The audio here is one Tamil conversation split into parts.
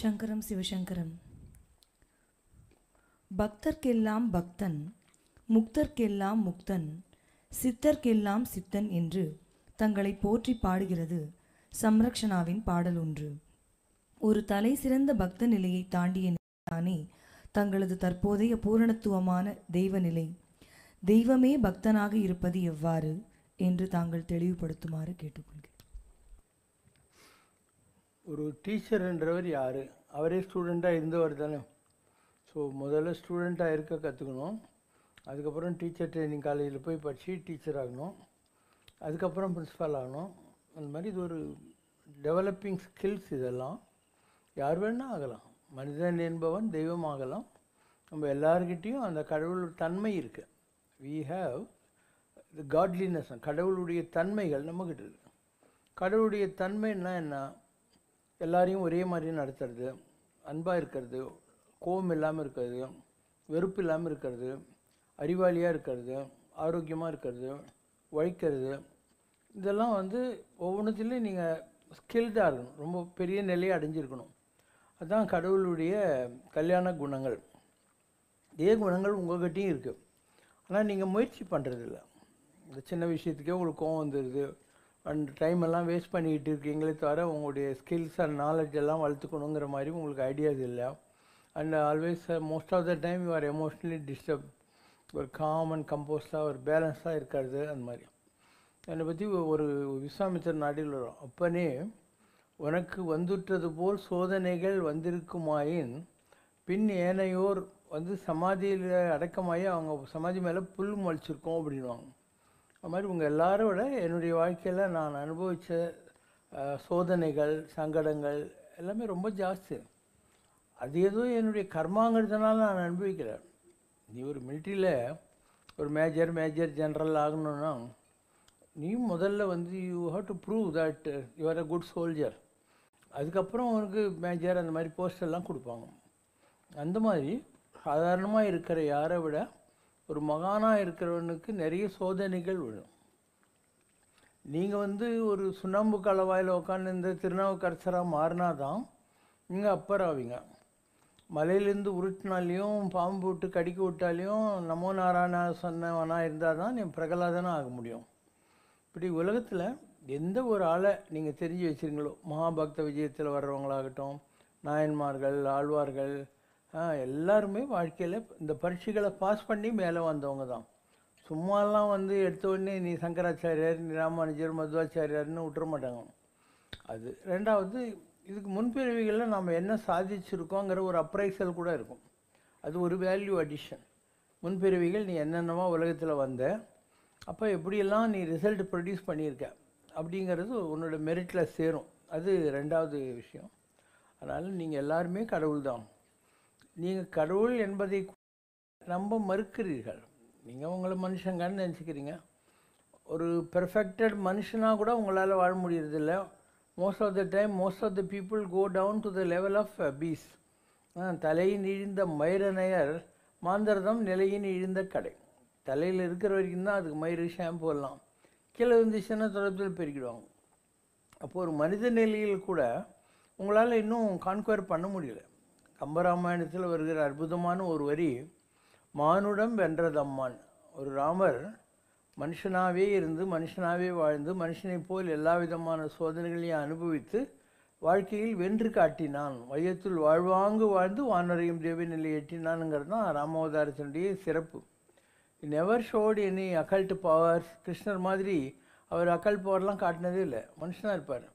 சங்கரம் சிவசங்கரம் பக்தர்க்கெல்லாம் பக்தன் முக்தர்க்கெல்லாம் முக்தன் சித்தர்க்கெல்லாம் சித்தன் என்று தங்களை போற்றி பாடுகிறது சம்ரக்ஷனாவின் பாடல் ஒன்று ஒரு தலை சிறந்த பக்த நிலையை தாண்டிய தானே தங்களது தற்போதைய பூரணத்துவமான தெய்வ நிலை தெய்வமே பக்தனாக இருப்பது எவ்வாறு என்று தாங்கள் தெளிவுபடுத்துமாறு கேட்டுக்கொள்கிறேன் ஒரு டீச்சர் என்றவர் யார் அவரே ஸ்டூடெண்ட்டாக இருந்தவர் தானே ஸோ முதல்ல ஸ்டூடெண்ட்டாக இருக்க கற்றுக்கணும் அதுக்கப்புறம் டீச்சர் ட்ரைனிங் காலேஜில் போய் படித்து டீச்சர் ஆகணும் அதுக்கப்புறம் பிரின்ஸிபால் ஆகணும் அந்த மாதிரி இது ஒரு டெவலப்பிங் ஸ்கில்ஸ் இதெல்லாம் யார் வேணால் ஆகலாம் மனிதன் என்பவன் தெய்வம் ஆகலாம் நம்ம எல்லாருக்கிட்டேயும் அந்த கடவுள் தன்மை இருக்குது வி ஹாவ் இது காட்லினஸ் கடவுளுடைய தன்மைகள் நம்மக்கிட்ட இருக்குது கடவுளுடைய தன்மைன்னா என்ன எல்லாரையும் ஒரே மாதிரி நடத்துறது அன்பாக இருக்கிறது கோபம் இல்லாமல் இருக்கிறது வெறுப்பு இல்லாமல் இருக்கிறது அறிவாளியாக இருக்கிறது ஆரோக்கியமாக இருக்கிறது உழைக்கிறது இதெல்லாம் வந்து ஒவ்வொன்றத்துலேயும் நீங்கள் ஸ்கில்டாக இருக்கணும் ரொம்ப பெரிய நிலையை அடைஞ்சிருக்கணும் அதுதான் கடவுளுடைய கல்யாண குணங்கள் இதே குணங்கள் உங்கள்கிட்டையும் இருக்குது ஆனால் நீங்கள் முயற்சி பண்ணுறதில்ல இந்த சின்ன விஷயத்துக்கே உங்களுக்கு கோவம் வந்துடுது அண்ட் டைம் எல்லாம் வேஸ்ட் பண்ணிக்கிட்டு இருக்கீங்களே தவிர உங்களுடைய ஸ்கில்ஸ் அண்ட் நாலேஜ் எல்லாம் வளர்த்துக்கணுங்கிற மாதிரி உங்களுக்கு ஐடியாஸ் இல்லை and always most of the time you are emotionally disturb ஒரு காம் அண்ட் கம்போஸ்டாக ஒரு பேலன்ஸாக இருக்காது அந்த மாதிரி என்னை பற்றி ஒரு விஸ்வாமித்தர் நாட்டில் வரும் அப்பனே உனக்கு வந்துட்டது போல் சோதனைகள் வந்திருக்குமாயின் பின் ஏனையோர் வந்து சமாதியில் அடக்கமாகி அவங்க சமாதி மேலே புல் மொழிச்சிருக்கோம் அப்படின்வாங்க அது மாதிரி உங்கள் விட என்னுடைய வாழ்க்கையில் நான் அனுபவித்த சோதனைகள் சங்கடங்கள் எல்லாமே ரொம்ப ஜாஸ்தி அது ஏதோ என்னுடைய கர்மாங்கிறதுனால நான் அனுபவிக்கிறேன் நீ ஒரு மிலிட்ரியில் ஒரு மேஜர் மேஜர் ஜென்ரல் ஆகணும்னா நீ முதல்ல வந்து you have to prove that you are a good soldier அதுக்கப்புறம் உனக்கு மேஜர் அந்த மாதிரி போஸ்டெல்லாம் கொடுப்பாங்க அந்த மாதிரி சாதாரணமாக இருக்கிற யாரை விட ஒரு மகானாக இருக்கிறவனுக்கு நிறைய சோதனைகள் விழும் நீங்கள் வந்து ஒரு சுண்ணாம்பு கலவாயில் உட்காந்து இந்த திருநாவுக்கரசராக மாறினா தான் நீங்கள் அப்பர் ஆவீங்க மலையிலேருந்து உருட்டினாலையும் பாம்பு விட்டு கடிக்க விட்டாலையும் நமோ நாராயணா சொன்னவனாக இருந்தால் தான் நீ பிரகலாதனாக ஆக முடியும் இப்படி உலகத்தில் எந்த ஒரு ஆளை நீங்கள் தெரிஞ்சு வச்சுருங்களோ மகாபக்த விஜயத்தில் வர்றவங்களாகட்டும் நாயன்மார்கள் ஆழ்வார்கள் எல்லாருமே வாழ்க்கையில் இந்த பரீட்சைகளை பாஸ் பண்ணி மேலே வந்தவங்க தான் சும்மாலாம் வந்து எடுத்த உடனே நீ சங்கராச்சாரியார் நீ ராமானுஜர் மதுவாச்சாரியார்னு விட்டுற மாட்டாங்க அது ரெண்டாவது இதுக்கு முன்பிறவிகளில் நம்ம என்ன சாதிச்சிருக்கோங்கிற ஒரு அப்ரைசல் கூட இருக்கும் அது ஒரு வேல்யூ அடிஷன் முன்பிறவிகள் நீ என்னென்னவோ உலகத்தில் வந்த அப்போ எப்படியெல்லாம் நீ ரிசல்ட் ப்ரொடியூஸ் பண்ணியிருக்க அப்படிங்கிறது உன்னோட மெரிட்டில் சேரும் அது ரெண்டாவது விஷயம் அதனால் நீங்கள் எல்லாருமே கடவுள் தான் நீங்கள் கடவுள் என்பதை நம்ப மறுக்கிறீர்கள் நீங்கள் உங்களை மனுஷங்கன்னு நினச்சிக்கிறீங்க ஒரு பெர்ஃபெக்டட் மனுஷனாக கூட உங்களால் வாழ முடியறதில்ல most of the time most of the people go down to the level of piece தலையின் இழிந்த மயிரனையர் மாந்தரதம் நிலையின் இழிந்த கடை தலையில் இருக்கிற வரைக்கும் தான் அதுக்கு மயிறு ஷாம்பு எல்லாம் கீழே இருந்துச்சுன்னா தொடர்பில் பெருக்கிடுவாங்க அப்போது ஒரு மனித நிலையில் கூட உங்களால் இன்னும் கான்குவர் பண்ண முடியல கம்பராமாயணத்தில் வருகிற அற்புதமான ஒரு வரி மானுடம் வென்றதம்மான் ஒரு ராமர் மனுஷனாகவே இருந்து மனுஷனாகவே வாழ்ந்து மனுஷனைப் போல் எல்லா விதமான சோதனைகளையும் அனுபவித்து வாழ்க்கையில் வென்று காட்டினான் மையத்தில் வாழ்வாங்கு வாழ்ந்து வானரையும் தேவி நிலை எட்டினானுங்கிறது தான் ராமாவதாரத்தினுடைய சிறப்பு never showed any occult powers கிருஷ்ணர் மாதிரி அவர் அக்கல் பவர்லாம் காட்டினதே இல்லை மனுஷனாக இருப்பார்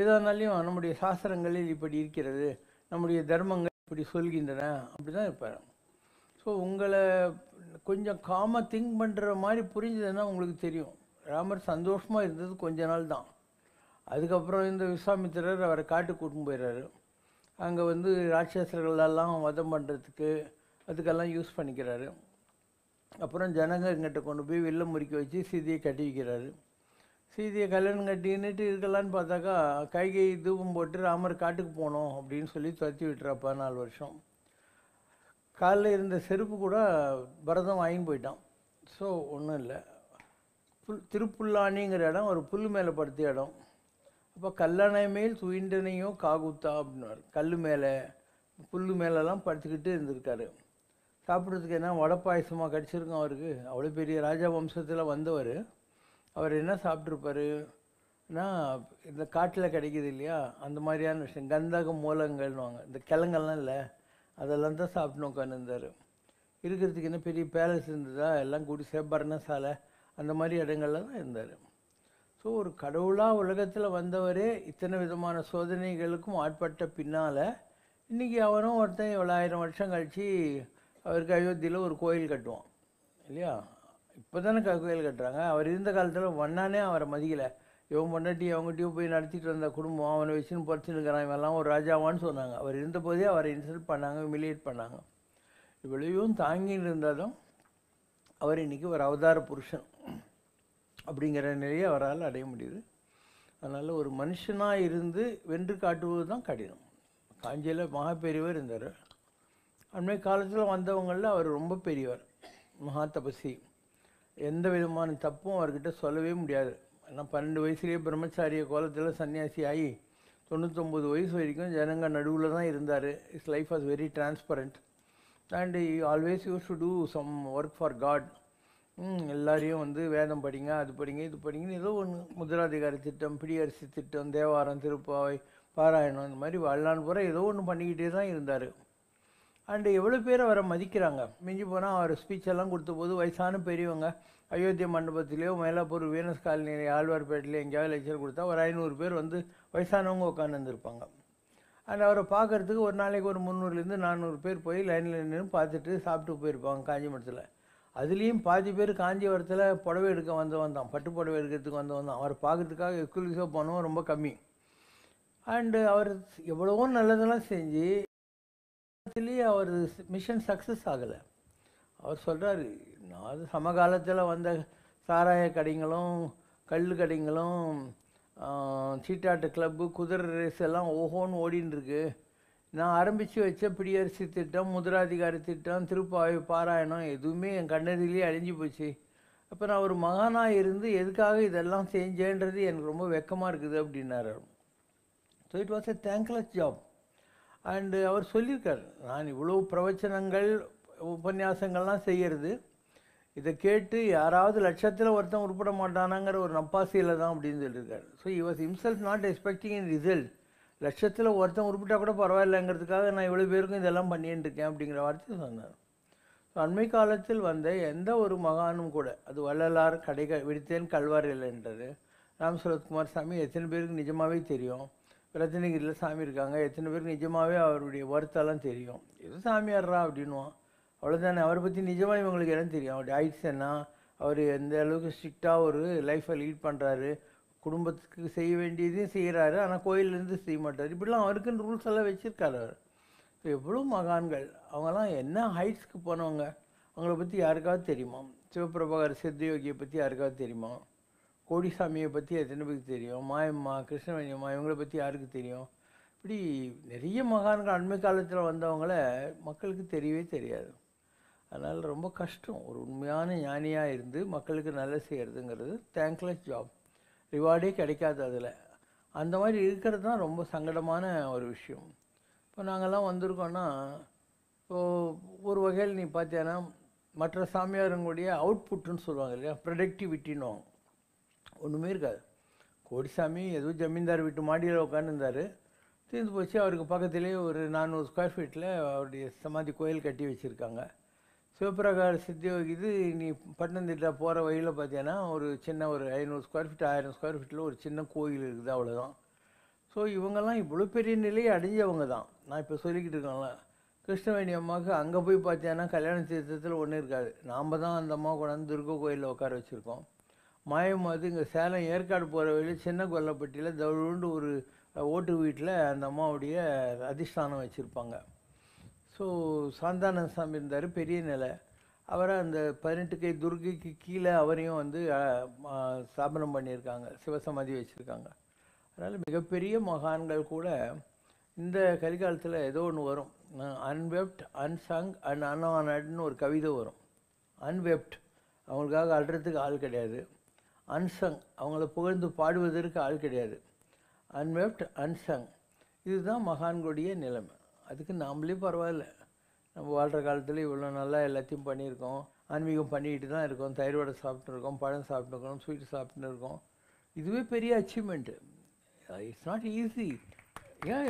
இருந்தாலையும் நம்முடைய சாஸ்திரங்களில் இப்படி இருக்கிறது நம்முடைய தர்மங்கள் இப்படி சொல்கின்றன அப்படி தான் இருப்பார் ஸோ உங்களை கொஞ்சம் காமாக திங்க் பண்ணுற மாதிரி புரிஞ்சதுன்னா உங்களுக்கு தெரியும் ராமர் சந்தோஷமாக இருந்தது கொஞ்ச நாள் தான் அதுக்கப்புறம் இந்த விஸ்வாமித்திரர் அவரை காட்டு கூட்டின்னு போயிடுறாரு அங்கே வந்து ராட்சசர்களெல்லாம் வதம் பண்ணுறதுக்கு அதுக்கெல்லாம் யூஸ் பண்ணிக்கிறாரு அப்புறம் ஜனங்கங்கிட்ட கொண்டு போய் வெள்ளம் முறிக்க வச்சு சீதையை கட்டி வைக்கிறாரு சீதையை கல்யாணம் கட்டின்னுட்டு இருக்கலான்னு பார்த்தாக்கா கைகை தூபம் போட்டு ராமர் காட்டுக்கு போனோம் அப்படின்னு சொல்லி துரத்தி விட்டுறா பதினாலு வருஷம் காலில் இருந்த செருப்பு கூட பரதம் வாங்கி போயிட்டான் ஸோ ஒன்றும் இல்லை புல் திருப்புல்லாணிங்கிற இடம் ஒரு புல் மேலே படுத்த இடம் அப்போ கல்லணை மேல் துயின்றனையோ காகுத்தா அப்படின்னாரு கல் மேலே புல் மேலெல்லாம் படுத்துக்கிட்டு இருந்திருக்காரு சாப்பிட்றதுக்கு என்ன வடை பாயசமாக கிடச்சிருக்கோம் அவருக்கு அவ்வளோ பெரிய ராஜா வம்சத்தில் வந்தவர் அவர் என்ன சாப்பிட்ருப்பாருன்னா இந்த காட்டில் கிடைக்கிது இல்லையா அந்த மாதிரியான விஷயம் கந்தக மூலங்கள்வாங்க இந்த கிழங்கெல்லாம் இல்லை அதெல்லாம் தான் சாப்பிட்ணும் உட்காந்துருந்தார் இருக்கிறதுக்கு என்ன பெரிய பேலஸ் இருந்ததா எல்லாம் கூடி சேப்பர்ண சாலை அந்த மாதிரி இடங்கள்ல தான் இருந்தார் ஸோ ஒரு கடவுளாக உலகத்தில் வந்தவரே இத்தனை விதமான சோதனைகளுக்கும் ஆட்பட்ட பின்னால் இன்றைக்கி அவனும் ஒருத்தன் எவ்வளோ ஆயிரம் வருஷம் கழித்து அவருக்கு அயோத்தியில் ஒரு கோயில் கட்டுவான் இல்லையா இப்போ தானே கோயில் கட்டுறாங்க அவர் இருந்த காலத்தில் ஒன்னானே அவரை மதிக்கலை இவன் பொண்டாட்டி அவங்ககிட்டயும் போய் நடத்திட்டு வந்த குடும்பம் அவனை வச்சுன்னு பறிச்சுருக்கிறான் இவெல்லாம் ஒரு ராஜாவான்னு சொன்னாங்க அவர் இருந்தபோதே அவரை இன்சல்ட் பண்ணாங்க ஹிமிலியேட் பண்ணாங்க இவ்வளவும் தாங்கிட்டு இருந்தாலும் அவர் இன்றைக்கி ஒரு அவதார புருஷன் அப்படிங்கிற நிலையை அவரால் அடைய முடியுது அதனால் ஒரு மனுஷனாக இருந்து வென்று காட்டுவது தான் கடினம் காஞ்சியில் மகா இருந்தார் அண்மை காலத்தில் வந்தவங்களில் அவர் ரொம்ப பெரியவர் மகா தபசி எந்த விதமான தப்பும் அவர்கிட்ட சொல்லவே முடியாது ஏன்னா பன்னெண்டு வயசுலேயே பிரம்மச்சாரிய கோலத்தில் சன்னியாசி ஆகி தொண்ணூத்தொம்பது வயசு வரைக்கும் ஜனங்க நடுவில் தான் இருந்தார் his life was very transparent and always use to do some work for God எல்லாரையும் வந்து வேதம் படிங்க அது படிங்க இது படிங்கன்னு ஏதோ ஒன்று முதலாதிகார திட்டம் பிடியரசு திட்டம் தேவாரம் திருப்பாவை பாராயணம் இந்த மாதிரி வல்லான் பூரா ஏதோ ஒன்று பண்ணிக்கிட்டே தான் இருந்தார் அண்டு எவ்வளோ பேர் அவரை மதிக்கிறாங்க மிஞ்சி போனால் அவர் ஸ்பீச்செல்லாம் கொடுத்தபோது வயசான பெரியவங்க அயோத்திய மண்டபத்திலேயோ மயிலாப்பூர் வீனஸ் காலனிலேயோ ஆழ்வார்பேட்டிலேயோ எங்கேயாவது லெக்சர் கொடுத்தா ஒரு ஐநூறு பேர் வந்து வயசானவங்க உட்காந்துருப்பாங்க அண்ட் அவரை பார்க்குறதுக்கு ஒரு நாளைக்கு ஒரு முந்நூறுலேருந்து நானூறு பேர் போய் லைனில் நின்று பார்த்துட்டு சாப்பிட்டு போயிருப்பாங்க மடத்தில் அதுலேயும் பாதி பேர் காஞ்சிபுரத்தில் புடவை எடுக்க வந்தவன் தான் பட்டு புடவை எடுக்கிறதுக்கு வந்தவன் தான் அவர் பார்க்குறதுக்காக எக்ஸ்க்ளூசிவாக போனவன் ரொம்ப கம்மி அண்டு அவர் எவ்வளவோ நல்லதெல்லாம் செஞ்சு அதுலேயே அவர் மிஷன் சக்ஸஸ் ஆகலை அவர் சொல்கிறார் நான் சமகாலத்தில் வந்த சாராய கடைங்களும் கல் கடைங்களும் சீட்டாட்டு கிளப்பு குதிரை ரேஸ் எல்லாம் ஓஹோன்னு ஓடின்னு இருக்கு நான் ஆரம்பித்து வச்ச பிடியரசு திட்டம் முதலாதிகாரி திட்டம் திருப்பாவை பாராயணம் எதுவுமே என் கண்ணறிலேயே அழிஞ்சு போச்சு அப்போ நான் ஒரு மகானாக இருந்து எதுக்காக இதெல்லாம் செஞ்சேன்றது எனக்கு ரொம்ப வெக்கமாக இருக்குது அப்படின்னாரு so it was a thankless job and அவர் சொல்லியிருக்கார் நான் இவ்வளோ பிரவச்சனங்கள் உபன்யாசங்கள்லாம் செய்கிறது இதை கேட்டு யாராவது லட்சத்தில் ஒருத்தன் உருப்பட மாட்டானாங்கிற ஒரு நப்பாசியில் தான் அப்படின்னு சொல்லியிருக்காரு so he was himself not expecting in result லட்சத்தில் ஒருத்தன் உருப்பிட்டா கூட பரவாயில்லைங்கிறதுக்காக நான் இவ்வளோ பேருக்கும் இதெல்லாம் பண்ணிகிட்டு இருக்கேன் அப்படிங்கிற வார்த்தை சொன்னார் ஸோ அண்மை காலத்தில் வந்த எந்த ஒரு மகானும் கூட அது வள்ளலார் கடை விடுத்தேன் கல்வாரில்ன்றது ராம் சரத்குமார் சாமி எத்தனை பேருக்கு நிஜமாகவே தெரியும் ரஜினிகிரியில் சாமி இருக்காங்க எத்தனை பேருக்கு நிஜமாகவே அவருடைய வருத்தெல்லாம் தெரியும் எது சாமியார்றா அப்படின்வான் அவ்வளோதானே அவரை பற்றி நிஜமாக இவங்களுக்கு என்ன தெரியும் அவருடைய ஆயிட்ஸ் என்ன அவர் எந்த அளவுக்கு ஸ்ட்ரிக்டாக ஒரு லைஃப்பை லீட் பண்ணுறாரு குடும்பத்துக்கு செய்ய வேண்டியதையும் செய்கிறாரு ஆனால் கோயிலேருந்து செய்ய மாட்டார் இப்படிலாம் அவருக்குன்னு ரூல்ஸ் எல்லாம் வச்சுருக்காரு அவர் இப்போ எவ்வளோ மகான்கள் அவங்களாம் என்ன ஹைட்ஸ்க்கு போனவங்க அவங்கள பற்றி யாருக்காவது தெரியுமா சிவபிரபாகர் சித்தயோகியை பற்றி யாருக்காவது தெரியுமா கோடிசாமியை பற்றி எத்தனை பேருக்கு தெரியும் மாயம்மா கிருஷ்ணவேணியம்மா இவங்களை பற்றி யாருக்கு தெரியும் இப்படி நிறைய மகான்கள் அண்மை காலத்தில் வந்தவங்கள மக்களுக்கு தெரியவே தெரியாது அதனால் ரொம்ப கஷ்டம் ஒரு உண்மையான ஞானியாக இருந்து மக்களுக்கு நல்ல செய்கிறதுங்கிறது தேங்க்லெஸ் ஜாப் ரிவார்டே கிடைக்காது அதில் அந்த மாதிரி இருக்கிறது தான் ரொம்ப சங்கடமான ஒரு விஷயம் இப்போ நாங்கள்லாம் வந்திருக்கோன்னா இப்போது ஒரு வகையில் நீ பார்த்தீங்கன்னா மற்ற சாமியாருங்களுடைய அவுட்புட்டுன்னு சொல்லுவாங்க இல்லையா ப்ரொடக்டிவிட்டின்னு ஒன்றுமே இருக்காது கோடிசாமி ஏதோ ஜமீன்தார் வீட்டு மாடியில் உட்காந்துருந்தார் தீர்ந்து போச்சு அவருக்கு பக்கத்துலேயே ஒரு நானூறு ஸ்கொயர் ஃபீட்டில் அவருடைய சமாதி கோயில் கட்டி வச்சுருக்காங்க சிவபிரகார சித்தி வகிது நீ பட்டணத்திட்ட போகிற வழியில் பார்த்தீங்கன்னா ஒரு சின்ன ஒரு ஐநூறு ஸ்கொயர் ஃபீட் ஆயிரம் ஸ்கொயர் ஃபீட்டில் ஒரு சின்ன கோயில் இருக்குது அவ்வளோதான் ஸோ இவங்கெல்லாம் இவ்வளோ பெரிய நிலையை அடைஞ்சவங்க தான் நான் இப்போ சொல்லிக்கிட்டு இருக்கேன்ல கிருஷ்ணவேணி அம்மாவுக்கு அங்கே போய் பார்த்தீங்கன்னா கல்யாண தீர்த்தத்தில் ஒன்றும் இருக்காது நாம் தான் அந்த அம்மா கொண்டாந்து துர்கா கோயிலில் உட்கார வச்சுருக்கோம் மாயமாது இங்கே சேலம் ஏற்காடு போகிற வழியில் சின்ன கொல்லப்பட்டியில் தவழுண்டு ஒரு ஓட்டு வீட்டில் அந்த அம்மாவுடைய அதிஷ்டானம் வச்சுருப்பாங்க ஸோ சாந்தானந்த சாமி இருந்தார் பெரிய நிலை அவரை அந்த பதினெட்டு கை துர்கைக்கு கீழே அவரையும் வந்து ஸ்தாபனம் பண்ணியிருக்காங்க சிவசமாதி வச்சுருக்காங்க அதனால் மிகப்பெரிய மகான்கள் கூட இந்த கலிகாலத்தில் ஏதோ ஒன்று வரும் அன்வெப்ட் அன்சங் அண்ட் அன்ஆனட்னு ஒரு கவிதை வரும் அன்வெப்ட் அவங்களுக்காக அழுறதுக்கு ஆள் கிடையாது அன்சங் அவங்கள புகழ்ந்து பாடுவதற்கு ஆள் கிடையாது அன்வெப்ட் அன்சங் இதுதான் மகான்களுடைய நிலைமை அதுக்கு நாமளே பரவாயில்ல நம்ம வாழ்கிற காலத்தில் இவ்வளோ நல்லா எல்லாத்தையும் பண்ணியிருக்கோம் ஆன்மீகம் பண்ணிக்கிட்டு தான் இருக்கோம் வடை சாப்பிட்ருக்கோம் பழம் சாப்பிட்ருக்கோம் ஸ்வீட் சாப்பிட்டுன்னு இருக்கோம் இதுவே பெரிய achievement it's not easy yeah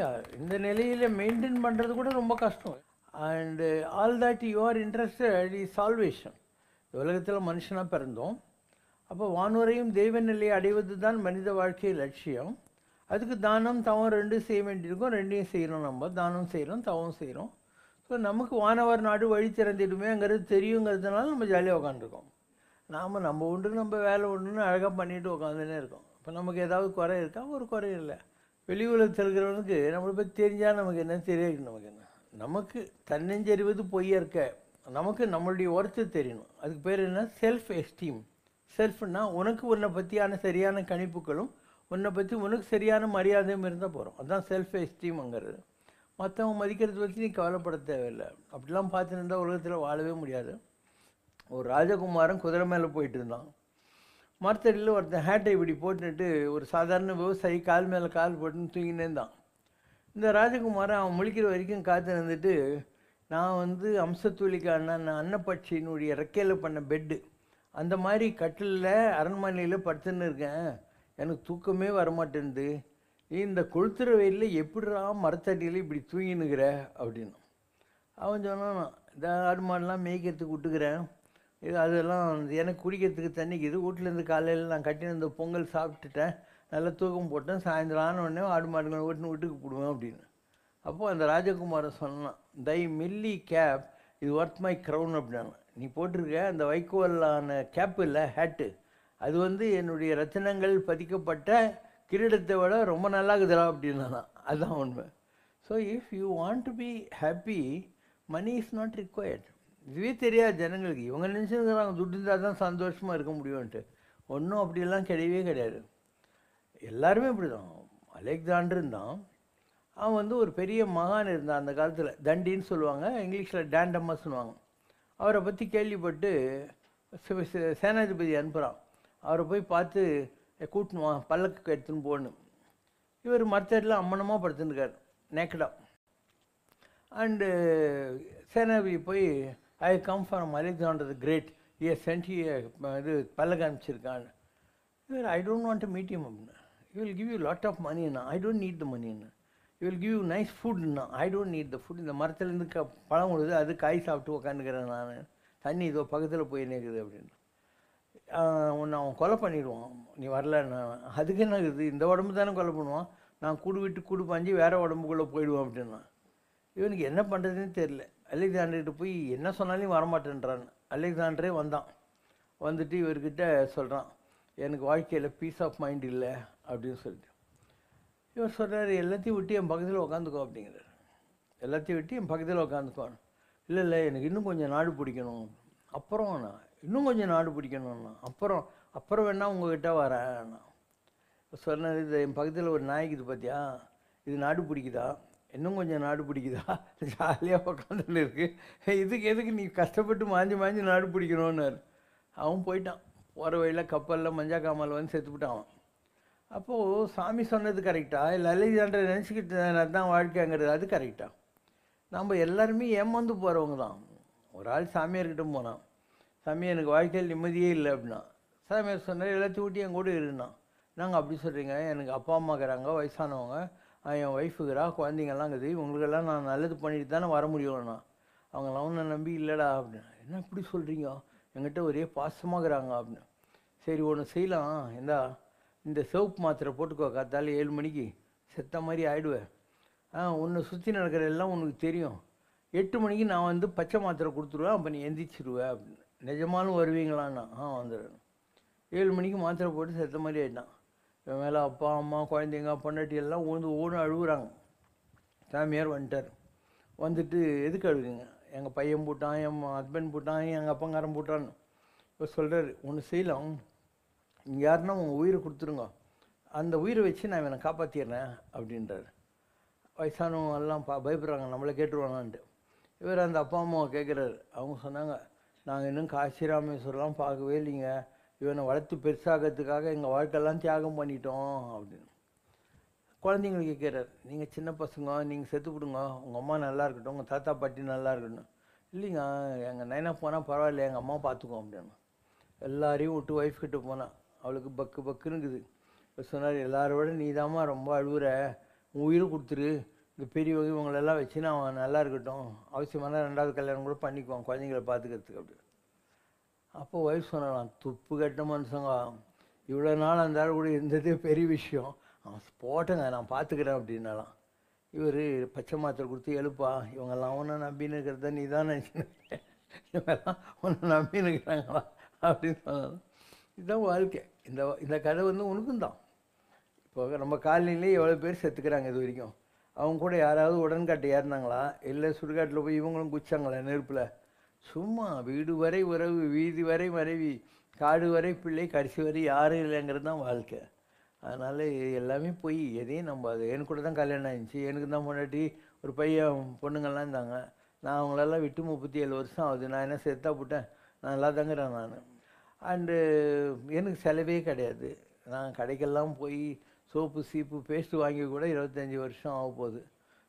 இந்த நிலையில் மெயின்டைன் பண்ணுறது கூட ரொம்ப கஷ்டம் and all that you are is salvation உலகத்தில் மனுஷனாக பிறந்தோம் அப்போ வானுரையும் தெய்வ நிலையை அடைவது தான் மனித வாழ்க்கை லட்சியம் அதுக்கு தானம் தவம் ரெண்டும் செய்ய வேண்டியிருக்கும் ரெண்டையும் செய்கிறோம் நம்ம தானம் செய்கிறோம் தவம் செய்கிறோம் ஸோ நமக்கு வானவர் நாடு வழி திறந்துடுமேங்கிறது தெரியுங்கிறதுனால நம்ம ஜாலியாக உட்காந்துருக்கோம் நாம் நம்ம உண்டு நம்ம வேலை ஒன்றுன்னு அழகாக பண்ணிட்டு உட்காந்துனே இருக்கோம் இப்போ நமக்கு ஏதாவது குறை இருக்கா ஒரு குறை இல்லை வெளி உலகத்தில் இருக்கிறவனுக்கு நம்மளை பற்றி தெரிஞ்சால் நமக்கு என்ன தெரியாது நமக்கு என்ன நமக்கு தன்னெஞ்சறிவது பொய்யா இருக்க நமக்கு நம்மளுடைய ஒருத்தர் தெரியணும் அதுக்கு பேர் என்ன செல்ஃப் எஸ்டீம் செல்ஃப்னால் உனக்கு உன்னை பற்றியான சரியான கணிப்புகளும் உன்னை பற்றி உனக்கு சரியான மரியாதையும் இருந்தால் போகிறோம் அதுதான் செல்ஃப் எஸ்டீம்ங்கிறது மற்றவங்க மதிக்கிறத பற்றி நீ கவலைப்பட தேவையில்லை அப்படிலாம் பார்த்துருந்தா உலகத்தில் வாழவே முடியாது ஒரு ராஜகுமாரன் குதிரை மேலே போயிட்டு இருந்தான் மரத்தடியில் ஒருத்தன் ஹேட்டை இப்படி போட்டுட்டு ஒரு சாதாரண விவசாயி கால் மேலே கால் போட்டுன்னு தூங்கினே தான் இந்த ராஜகுமாரன் அவன் முழிக்கிற வரைக்கும் காத்து இருந்துட்டு நான் வந்து அம்சத்தூளிக்கான அன்னப்பட்சியினுடைய ரெக்கையில் பண்ண பெட்டு அந்த மாதிரி கட்டிலில் அரண்மனையில் படுத்துன்னு இருக்கேன் எனக்கு தூக்கமே வரமாட்டேன்து இந்த கொளுத்துற வெயிலில் எப்படிரா மரத்தடியில் இப்படி தூங்கினுக்கிற அப்படின்னு அவன் சொன்னான் இந்த ஆடு மாடெலாம் மேய்க்கிறதுக்கு விட்டுக்கிறேன் இது அதெல்லாம் எனக்கு குடிக்கிறதுக்கு தண்ணிக்கு இது வீட்டிலேருந்து காலையில் நான் கட்டின இந்த பொங்கல் சாப்பிட்டுட்டேன் நல்லா தூக்கம் போட்டேன் சாயந்தரம் ஆன உடனே ஆடு மாடுங்களை ஓட்டுன்னு வீட்டுக்கு போடுவேன் அப்படின்னு அப்போது அந்த ராஜகுமாரன் சொன்னான் தை மில்லி கேப் இது ஒர்த் மை க்ரௌன் அப்படின்னா நீ போட்டிருக்க அந்த வைக்கோலான கேப்பு இல்லை ஹேட்டு அது வந்து என்னுடைய ரத்தினங்கள் பதிக்கப்பட்ட கிரீடத்தை விட ரொம்ப நல்லா இருக்குதுடா தான் அதுதான் உண்மை so if you want to be happy money is not required இதுவே தெரியாது ஜனங்களுக்கு இவங்க நினச்சிருக்கிறாங்க துட்டு இருந்தால் தான் சந்தோஷமாக இருக்க முடியும்ன்ட்டு ஒன்றும் அப்படியெல்லாம் கிடையவே கிடையாது எல்லாருமே இப்படி தான் அலெக்சாண்டர் தான் அவன் வந்து ஒரு பெரிய மகான் இருந்தான் அந்த காலத்தில் தண்டின்னு சொல்லுவாங்க இங்கிலீஷில் டேண்டம்மா சொல்லுவாங்க அவரை பற்றி கேள்விப்பட்டு சேனாதிபதி அனுப்புகிறான் அவரை போய் பார்த்து கூட்டினுவான் பல்லக்கு எடுத்துன்னு போகணும் இவர் மரத்தடியில் அம்மனமாக படுத்துருக்கார் நேக்கடாக அண்டு சேனாதிபதி போய் I come for Alexander great here sent இது பல்லக்கு அனுப்பிச்சிருக்கான்னு இவர் I don't want to meet அப்படின்னு you will give you lot of என்ன ஐ டோன்ட் நீட் த என்ன யூ வில் கிவ் நைஸ் ஃபுட்னா I don't need the food இந்த மரத்துலேருந்து க பழம் கொடுது அது காய் சாப்பிட்டு உக்காந்துக்கிறேன் நான் தண்ணி இதோ பக்கத்தில் போய் நிற்குது அப்படின்னா உன்னை அவன் கொலை பண்ணிடுவான் நீ வரல நான் அதுக்கு என்ன இருக்குது இந்த உடம்பு தானே கொலை பண்ணுவான் நான் கூடு விட்டு கூடு பாஞ்சு வேறு உடம்புக்குள்ளே போயிடுவோம் அப்படின்னா இவனுக்கு என்ன பண்ணுறதுன்னு தெரில அலெக்சாண்டர்கிட்ட போய் என்ன சொன்னாலையும் வரமாட்டேன்றான் அலெக்சாண்டரே வந்தான் வந்துட்டு இவர்கிட்ட சொல்கிறான் எனக்கு வாழ்க்கையில் பீஸ் ஆஃப் மைண்ட் இல்லை அப்படின்னு சொல்லிட்டு இவர் சொல்கிறார் எல்லாத்தையும் விட்டு என் பக்கத்தில் உட்காந்துக்கோ அப்படிங்கிறார் எல்லாத்தையும் விட்டு என் பக்கத்தில் உட்காந்துக்கோ இல்லை இல்லை எனக்கு இன்னும் கொஞ்சம் நாடு பிடிக்கணும் அப்புறம் நான் இன்னும் கொஞ்சம் நாடு பிடிக்கணும்ண்ணா அப்புறம் அப்புறம் வேணால் உங்ககிட்ட வரேன் சொன்னார் இது என் பக்கத்தில் ஒரு நாய்க்குது இது பார்த்தியா இது நாடு பிடிக்குதா இன்னும் கொஞ்சம் நாடு பிடிக்குதா ஜாலியாக உக்காந்துட்டு இருக்கு இதுக்கு எதுக்கு நீ கஷ்டப்பட்டு மாஞ்சி மாஞ்சி நாடு பிடிக்கணும்னாரு அவன் போயிட்டான் போகிற வழியில் கப்பலில் மஞ்சா காமால் வந்து செத்துப்பிட்டான் அப்போது சாமி சொன்னது கரெக்டாக இல்லை அலெக்சாண்டரை நினச்சிக்கிட்டு தான் வாழ்க்கைங்கிறது அது கரெக்டாக நம்ம எல்லாருமே ஏமாந்து போகிறவங்க தான் ஒரு ஆள் சாமியார்கிட்ட போனான் சாமி எனக்கு வாழ்க்கையில் நிம்மதியே இல்லை அப்படின்னா சாமியார் சொன்னார் எல்லாத்தையும் ஊட்டி என் கூட இருந்தான் நாங்கள் அப்படி சொல்கிறீங்க எனக்கு அப்பா அம்மா இருக்கிறாங்க வயசானவங்க என் ஒய்ஃபுக்கிறா குழந்தைங்கள்லாம் இருக்குது இவங்களுக்கெல்லாம் நான் நல்லது பண்ணிட்டு தானே வர முடியும்ண்ணா அவங்களாம் ஒன்றை நம்பி இல்லைடா அப்படின்னு என்ன இப்படி சொல்கிறீங்க என்கிட்ட ஒரே பாசமாகறாங்க அப்படின்னு சரி ஒன்று செய்யலாம் என்ன இந்த சோப்பு மாத்திரை போட்டுக்கோ காத்தால ஏழு மணிக்கு செத்த மாதிரி ஆயிடுவேன் ஆ உன்னை சுற்றி நடக்கிற எல்லாம் உனக்கு தெரியும் எட்டு மணிக்கு நான் வந்து பச்சை மாத்திரை கொடுத்துருவேன் அப்போ நீ எந்திரிச்சிடுவேன் அப்படின்னு நிஜமாலும் வருவீங்களான்னா ஆ வந்துடுவேன் ஏழு மணிக்கு மாத்திரை போட்டு செத்த மாதிரி ஆகிட்டான் இவன் மேலே அப்பா அம்மா குழந்தைங்க பொண்டாட்டி எல்லாம் உழுந்து ஓடும் அழுகுறாங்க சாமியார் வந்துட்டார் வந்துட்டு எதுக்கு அழுகுங்க எங்கள் பையன் போட்டான் என் ஹஸ்பண்ட் போட்டான் எங்கள் அப்பங்காரன் போட்டான்னு இப்போ சொல்கிறாரு ஒன்று செய்யலாம் இங்கே யாருன்னா உங்கள் உயிரை கொடுத்துருங்க அந்த உயிரை வச்சு நான் இவனை காப்பாற்றிடுறேன் அப்படின்றாரு வயசானவங்க எல்லாம் பா பயப்படுறாங்க நம்மளை கேட்டுருவாங்கன்ட்டு இவர் அந்த அப்பா அம்மாவை கேட்குறாரு அவங்க சொன்னாங்க நாங்கள் இன்னும் காசிராமேஸ்வரெலாம் பார்க்கவே இல்லைங்க இவனை வளர்த்து பெருசாகிறதுக்காக எங்கள் வாழ்க்கையெல்லாம் தியாகம் பண்ணிட்டோம் அப்படின்னு குழந்தைங்களுக்கு கேட்குறாரு நீங்கள் சின்ன பசங்க நீங்கள் செத்து கொடுங்க உங்கள் அம்மா நல்லா இருக்கட்டும் உங்கள் தாத்தா பாட்டி நல்லா இருக்கட்டும் இல்லைங்க எங்கள் நைனா போனால் பரவாயில்ல எங்கள் அம்மா பார்த்துக்கோ அப்படின்னு எல்லாரையும் விட்டு ஒய்ஃப் கிட்ட போனால் அவளுக்கு பக்கு பக்குனுக்குது சொன்னார் எல்லாரோட நீ தாம்மா ரொம்ப அழுகுற உயிர் கொடுத்துரு இந்த பெரியவங்க இவங்களெல்லாம் வச்சு நான் நல்லா இருக்கட்டும் அவசியமான ரெண்டாவது கல்யாணம் கூட பண்ணிக்குவான் குழந்தைங்கள பார்த்துக்கிறதுக்கு அப்படி அப்போ ஒய்ஃப் சொன்னான் துப்பு கட்ட மனுஷங்க இவ்வளோ நாள் அந்த ஆள் கூட இருந்ததே பெரிய விஷயம் அவன் போட்டங்க நான் பார்த்துக்கிறேன் அப்படின்னாலாம் இவர் பச்சை மாத்திரை கொடுத்து எழுப்பா இவங்கெல்லாம் ஒன்று நம்பின்னு இருக்கிறத நீ தான் நினச்சிருக்கேன் இவங்கெல்லாம் ஒன்று நம்பின்னு இருக்கிறாங்களா அப்படின்னு சொன்னாலும் இதுதான் வாழ்க்கை இந்த இந்த கதை வந்து உனக்கும் தான் இப்போ நம்ம காலனிலே எவ்வளோ பேர் செத்துக்கிறாங்க இது வரைக்கும் அவங்க கூட யாராவது உடன்காட்டை ஏறினாங்களா இல்லை சுடுகாட்டில் போய் இவங்களும் குச்சாங்களா நெருப்பில் சும்மா வீடு வரை உறவு வீதி வரை மறைவி காடு வரை பிள்ளை கடைசி வரை யாரும் இல்லைங்கிறது தான் வாழ்க்கை அதனால் எல்லாமே போய் எதையும் நம்ம எனக்கு கூட தான் கல்யாணம் ஆயிடுச்சு எனக்கு தான் முன்னாடி ஒரு பையன் பொண்ணுங்கள்லாம் இருந்தாங்க நான் அவங்களெல்லாம் விட்டு முப்பத்தி ஏழு வருஷம் ஆகுது நான் என்ன செத்தா போட்டேன் நான் நல்லா தங்குறேன் நான் அண்டு எனக்கு செலவே கிடையாது நான் கடைக்கெல்லாம் போய் சோப்பு சீப்பு பேஸ்ட்டு வாங்கி கூட இருபத்தஞ்சி வருஷம் ஆக போகுது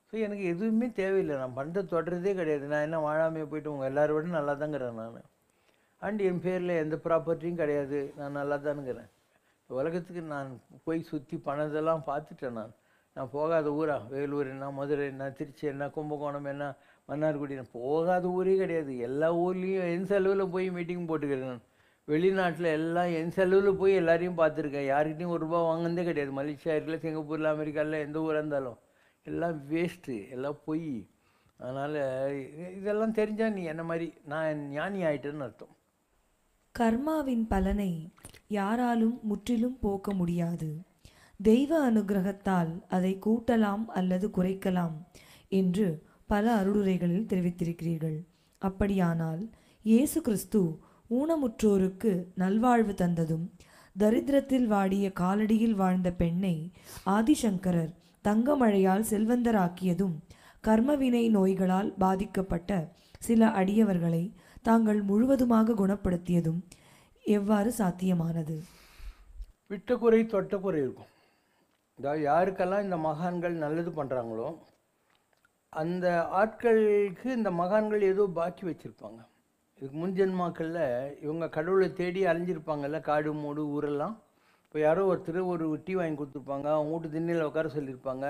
ஸோ எனக்கு எதுவுமே தேவையில்லை நான் பண்ணுறது தொடர்றதே கிடையாது நான் என்ன வாழாமையே போய்ட்டு உங்கள் எல்லாரோட நல்லா தாங்கிறேன் நான் அண்ட் என் பேரில் எந்த ப்ராப்பர்ட்டியும் கிடையாது நான் நல்லா தானுங்கிறேன் உலகத்துக்கு நான் போய் சுற்றி பணத்தெல்லாம் பார்த்துட்டேன் நான் நான் போகாத ஊராக வேலூர் என்ன மதுரை என்ன திருச்சி என்ன கும்பகோணம் என்ன மன்னார்குடி நான் போகாத ஊரே கிடையாது எல்லா ஊர்லேயும் என் செலவில் போய் மீட்டிங் போட்டுக்கிறேன் நான் வெளிநாட்டில் எல்லாம் என் செலவில் போய் எல்லாரையும் பார்த்துருக்கேன் யாருக்கிட்டையும் ஒரு ரூபா வாங்கினதே கிடையாது மலேசியா இருக்கல சிங்கப்பூரில் அமெரிக்காவில் எந்த ஊராக இருந்தாலும் எல்லாம் வேஸ்ட்டு எல்லாம் பொய் அதனால் இதெல்லாம் தெரிஞ்சால் நீ என்ன மாதிரி நான் ஞானி ஆயிட்டேன்னு அர்த்தம் கர்மாவின் பலனை யாராலும் முற்றிலும் போக்க முடியாது தெய்வ அனுகிரகத்தால் அதை கூட்டலாம் அல்லது குறைக்கலாம் என்று பல அருளுரைகளில் தெரிவித்திருக்கிறீர்கள் அப்படியானால் இயேசு கிறிஸ்து ஊனமுற்றோருக்கு நல்வாழ்வு தந்ததும் தரித்திரத்தில் வாடிய காலடியில் வாழ்ந்த பெண்ணை ஆதிசங்கரர் தங்கமழையால் செல்வந்தராக்கியதும் கர்மவினை நோய்களால் பாதிக்கப்பட்ட சில அடியவர்களை தாங்கள் முழுவதுமாக குணப்படுத்தியதும் எவ்வாறு சாத்தியமானது விட்டக்குறை தொட்டக்குறை இருக்கும் அதாவது யாருக்கெல்லாம் இந்த மகான்கள் நல்லது பண்ணுறாங்களோ அந்த ஆட்களுக்கு இந்த மகான்கள் ஏதோ பாக்கி வச்சுருப்பாங்க இதுக்கு முன் இவங்க கடவுளை தேடி அலைஞ்சிருப்பாங்கல்ல காடு மூடு ஊரெல்லாம் இப்போ யாரோ ஒருத்தர் ஒரு டீ வாங்கி கொடுத்துருப்பாங்க அவங்க வீட்டு திண்ணில் உட்கார சொல்லியிருப்பாங்க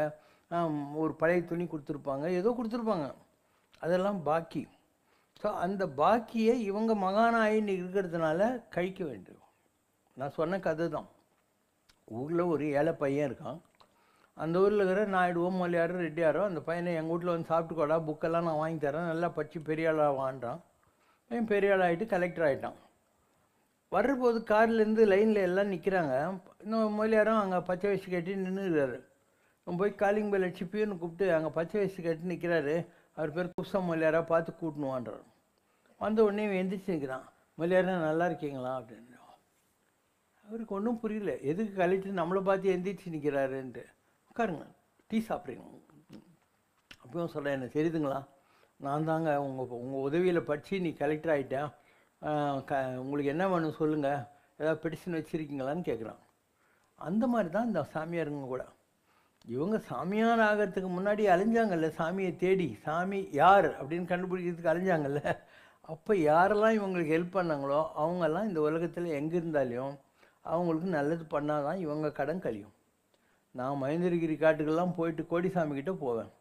ஒரு பழைய துணி கொடுத்துருப்பாங்க ஏதோ கொடுத்துருப்பாங்க அதெல்லாம் பாக்கி ஸோ அந்த பாக்கியை இவங்க மகானாயின்னு இருக்கிறதுனால கழிக்க வேண்டும் நான் சொன்ன கதை தான் ஊரில் ஒரு ஏழை பையன் இருக்கான் அந்த ஊரில் இருக்கிற நாயுடுவோ மொழியாரோ ரெட்டியாரோ அந்த பையனை எங்கள் வீட்டில் வந்து சாப்பிட்டு கொடா புக்கெல்லாம் நான் வாங்கி தரேன் நல்லா படித்து பெரிய ஆளாக அவன் பெரிய ஆள் ஆகிட்டு கலெக்டர் ஆகிட்டான் வர்றபோது கார்லேருந்து லைனில் எல்லாம் நிற்கிறாங்க இன்னும் மொழியாரும் அங்கே பச்சை வயசு கட்டி நின்றுக்கிறாரு போய் காலிங் பெல் அடிச்சு கூப்பிட்டு அங்கே பச்சை வயசு கட்டி நிற்கிறாரு அவர் பேர் குப்சா மொழியாராக பார்த்து கூட்டணுவான்றார் வந்த உடனே எந்திரிச்சு நிற்கிறான் மொழியாரா நல்லா இருக்கீங்களா அப்படின்னு அவருக்கு ஒன்றும் புரியல எதுக்கு கழிச்சு நம்மளை பார்த்து எந்திரிச்சு நிற்கிறாருன்ட்டு உட்காருங்க டீ சாப்பிட்றீங்க அப்பவும் சொல்கிறேன் என்ன தெரியுதுங்களா நான் தாங்க உங்கள் உங்கள் உதவியில் படித்து நீ கலெக்டர் ஆகிட்டேன் க உங்களுக்கு என்ன வேணும் சொல்லுங்கள் ஏதாவது பெடிஷன் வச்சுருக்கீங்களான்னு கேட்குறான் அந்த மாதிரி தான் இந்த சாமியாருங்க கூட இவங்க சாமியார் ஆகிறதுக்கு முன்னாடி அலைஞ்சாங்கல்ல சாமியை தேடி சாமி யார் அப்படின்னு கண்டுபிடிக்கிறதுக்கு அலைஞ்சாங்கல்ல அப்போ யாரெல்லாம் இவங்களுக்கு ஹெல்ப் பண்ணாங்களோ அவங்கெல்லாம் இந்த உலகத்தில் எங்கே இருந்தாலையும் அவங்களுக்கு நல்லது பண்ணால் தான் இவங்க கடன் கழியும் நான் மகேந்திரகிரி காட்டுக்கெல்லாம் போயிட்டு கோடிசாமி கிட்டே போவேன்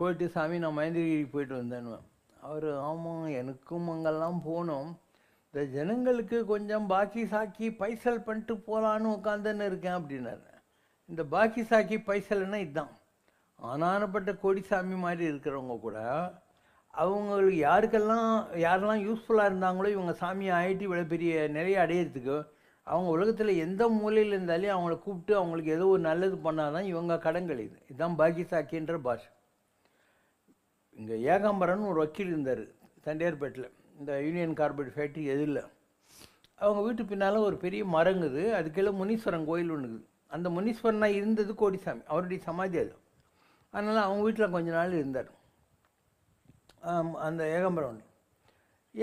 போயிட்டு சாமி நான் மயந்திரகிரிக்கு போயிட்டு வந்தேன்னுவேன் அவர் ஆமாம் எனக்கும் அங்கெல்லாம் போனோம் இந்த ஜனங்களுக்கு கொஞ்சம் பாக்கி சாக்கி பைசல் பண்ணிட்டு போகலான்னு உட்காந்துன்னு இருக்கேன் அப்படின்னாரு இந்த பாக்கி சாக்கி பைசல்னா இதுதான் ஆனானப்பட்ட கொடிசாமி மாதிரி இருக்கிறவங்க கூட அவங்களுக்கு யாருக்கெல்லாம் யாரெல்லாம் யூஸ்ஃபுல்லாக இருந்தாங்களோ இவங்க சாமி ஆகிட்டு இவ்வளோ பெரிய நிலையை அடையிறதுக்கு அவங்க உலகத்தில் எந்த மூலையில் இருந்தாலே அவங்கள கூப்பிட்டு அவங்களுக்கு ஏதோ ஒரு நல்லது பண்ணால் தான் இவங்க கடன் கழியுது இதுதான் பாக்கி சாக்கின்ற பாஷை இங்கே ஏகாம்பரன் ஒரு வக்கீல் இருந்தார் தண்டையார்பேட்டில் இந்த யூனியன் கார்பரேட் ஃபேக்ட்ரி இல்லை அவங்க வீட்டு பின்னால் ஒரு பெரிய மரங்குது அதுக்கெல்லாம் முனீஸ்வரன் கோயில் ஒன்றுது அந்த முனீஸ்வரனாக இருந்தது கோடிசாமி அவருடைய சமாதி அது அதனால் அவங்க வீட்டில் கொஞ்ச நாள் இருந்தார் அந்த ஏகாம்பரம்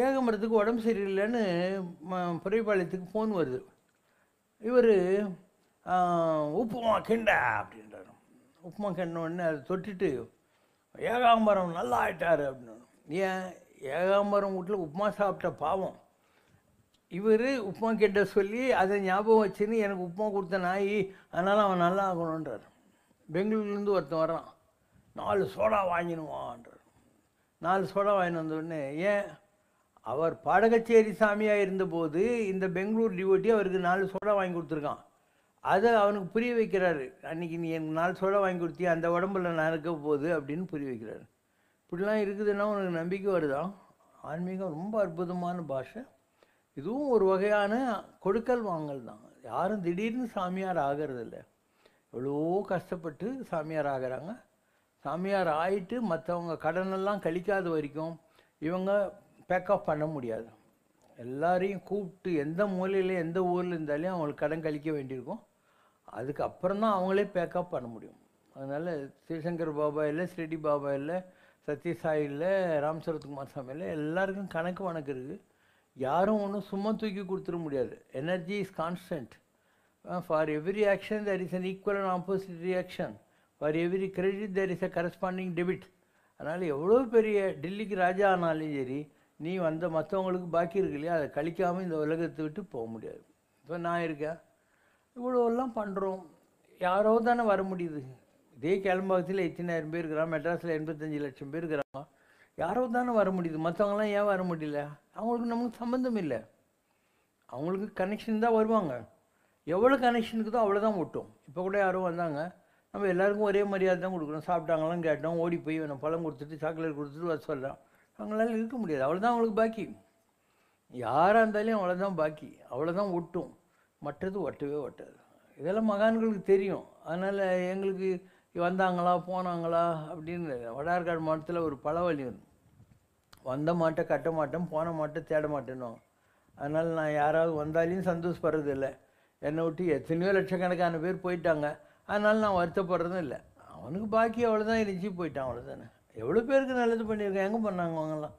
ஏகாம்பரத்துக்கு உடம்பு சரியில்லைன்னு புரைப்பாளையத்துக்கு ஃபோன் வருது இவர் உப்புமா கெண்டா அப்படின்றார் உப்புமா கிண்ட உடனே அதை தொட்டுட்டு ஏகாம்பரம் நல்லா ஆயிட்டார் அப்படின்னு ஏன் ஏகாம்பரம் வீட்டில் உப்புமா சாப்பிட்ட பாவம் இவர் உப்புமா கிட்ட சொல்லி அதை ஞாபகம் வச்சுன்னு எனக்கு உப்புமா கொடுத்த நாய் அதனால் அவன் நல்லா ஆகணுன்றார் பெங்களூர்லேருந்து ஒருத்தன் வரான் நாலு சோடா வாங்கினுவான்றார் நாலு சோடா வாங்கினு வந்தோடனே ஏன் அவர் பாடகச்சேரி சாமியாக இருந்தபோது இந்த பெங்களூர் டிஓட்டி அவருக்கு நாலு சோடா வாங்கி கொடுத்துருக்கான் அதை அவனுக்கு புரிய வைக்கிறாரு அன்றைக்கி நீ என் நாள் சோழ வாங்கி கொடுத்தி அந்த உடம்புல நான் இருக்க போகுது அப்படின்னு புரிய வைக்கிறாரு இப்படிலாம் இருக்குதுன்னா உனக்கு நம்பிக்கை வருதான் ஆன்மீகம் ரொம்ப அற்புதமான பாஷை இதுவும் ஒரு வகையான கொடுக்கல் வாங்கல் தான் யாரும் திடீர்னு சாமியார் ஆகிறதில்ல எவ்வளோ கஷ்டப்பட்டு சாமியார் ஆகிறாங்க சாமியார் ஆயிட்டு மற்றவங்க கடனெல்லாம் கழிக்காத வரைக்கும் இவங்க பேக்கப் பண்ண முடியாது எல்லாரையும் கூப்பிட்டு எந்த மூலையில் எந்த ஊரில் இருந்தாலும் அவங்களுக்கு கடன் கழிக்க வேண்டியிருக்கும் அதுக்கப்புறம் தான் அவங்களே பேக்கப் பண்ண முடியும் அதனால் ஸ்ரீசங்கர் பாபா இல்லை ஸ்ரீடி பாபா இல்லை சத்யசாய் இல்லை ராம் சரத்குமார் சாமி இல்லை எல்லாருக்கும் கணக்கு வணக்கு இருக்குது யாரும் ஒன்றும் சும்மா தூக்கி கொடுத்துட முடியாது energy is constant for every action there is an equal and opposite reaction for every credit there is a corresponding debit அதனால் எவ்வளோ பெரிய டெல்லிக்கு ராஜா ஆனாலும் சரி நீ வந்த மற்றவங்களுக்கு பாக்கி இருக்கு இல்லையா அதை கழிக்காமல் இந்த உலகத்தை விட்டு போக முடியாது இப்போ நான் இருக்கேன் இவ்வளோலாம் பண்ணுறோம் யாரோ தானே வர முடியுது இதே கேளம்பாக்கத்தில் எத்தனாயிரம் பேர் இருக்கிறான் மெட்ராஸில் எண்பத்தஞ்சு லட்சம் பேர் இருக்கிறாங்க யாரோ தானே வர முடியுது மற்றவங்களாம் ஏன் வர முடியல அவங்களுக்கு நமக்கு சம்மந்தம் இல்லை அவங்களுக்கு கனெக்ஷன் தான் வருவாங்க எவ்வளோ கனெக்ஷனுக்கு தான் அவ்வளோதான் ஒட்டும் இப்போ கூட யாரும் வந்தாங்க நம்ம எல்லாருக்கும் ஒரே மரியாதை தான் கொடுக்குறோம் சாப்பிட்டாங்களாம் கேட்டோம் ஓடி போய் நம்ம பழம் கொடுத்துட்டு சாக்லேட் கொடுத்துட்டு வர சொல்லலாம் அவங்களால இருக்க முடியாது அவ்வளோதான் அவங்களுக்கு பாக்கி யாராக இருந்தாலும் அவ்வளோதான் பாக்கி அவ்வளோதான் ஒட்டும் மற்றது ஒட்டவே ஒட்டாது இதெல்லாம் மகான்களுக்கு தெரியும் அதனால் எங்களுக்கு வந்தாங்களா போனாங்களா அப்படின்னு வடார்காடு மாவட்டத்தில் ஒரு வழி வந்த மாட்டேன் கட்ட மாட்டேன் போன மாட்டேன் தேட மாட்டேன்னு அதனால் நான் யாராவது வந்தாலையும் சந்தோஷப்படுறதில்லை என்னை விட்டு எத்தனையோ லட்சக்கணக்கான பேர் போயிட்டாங்க அதனால் நான் வருத்தப்படுறதும் இல்லை அவனுக்கு பாக்கி அவ்வளோதான் இருந்துச்சு போயிட்டான் அவ்வளோதானே எவ்வளோ பேருக்கு நல்லது பண்ணியிருக்கேன் எங்கே பண்ணாங்க அவங்கெல்லாம்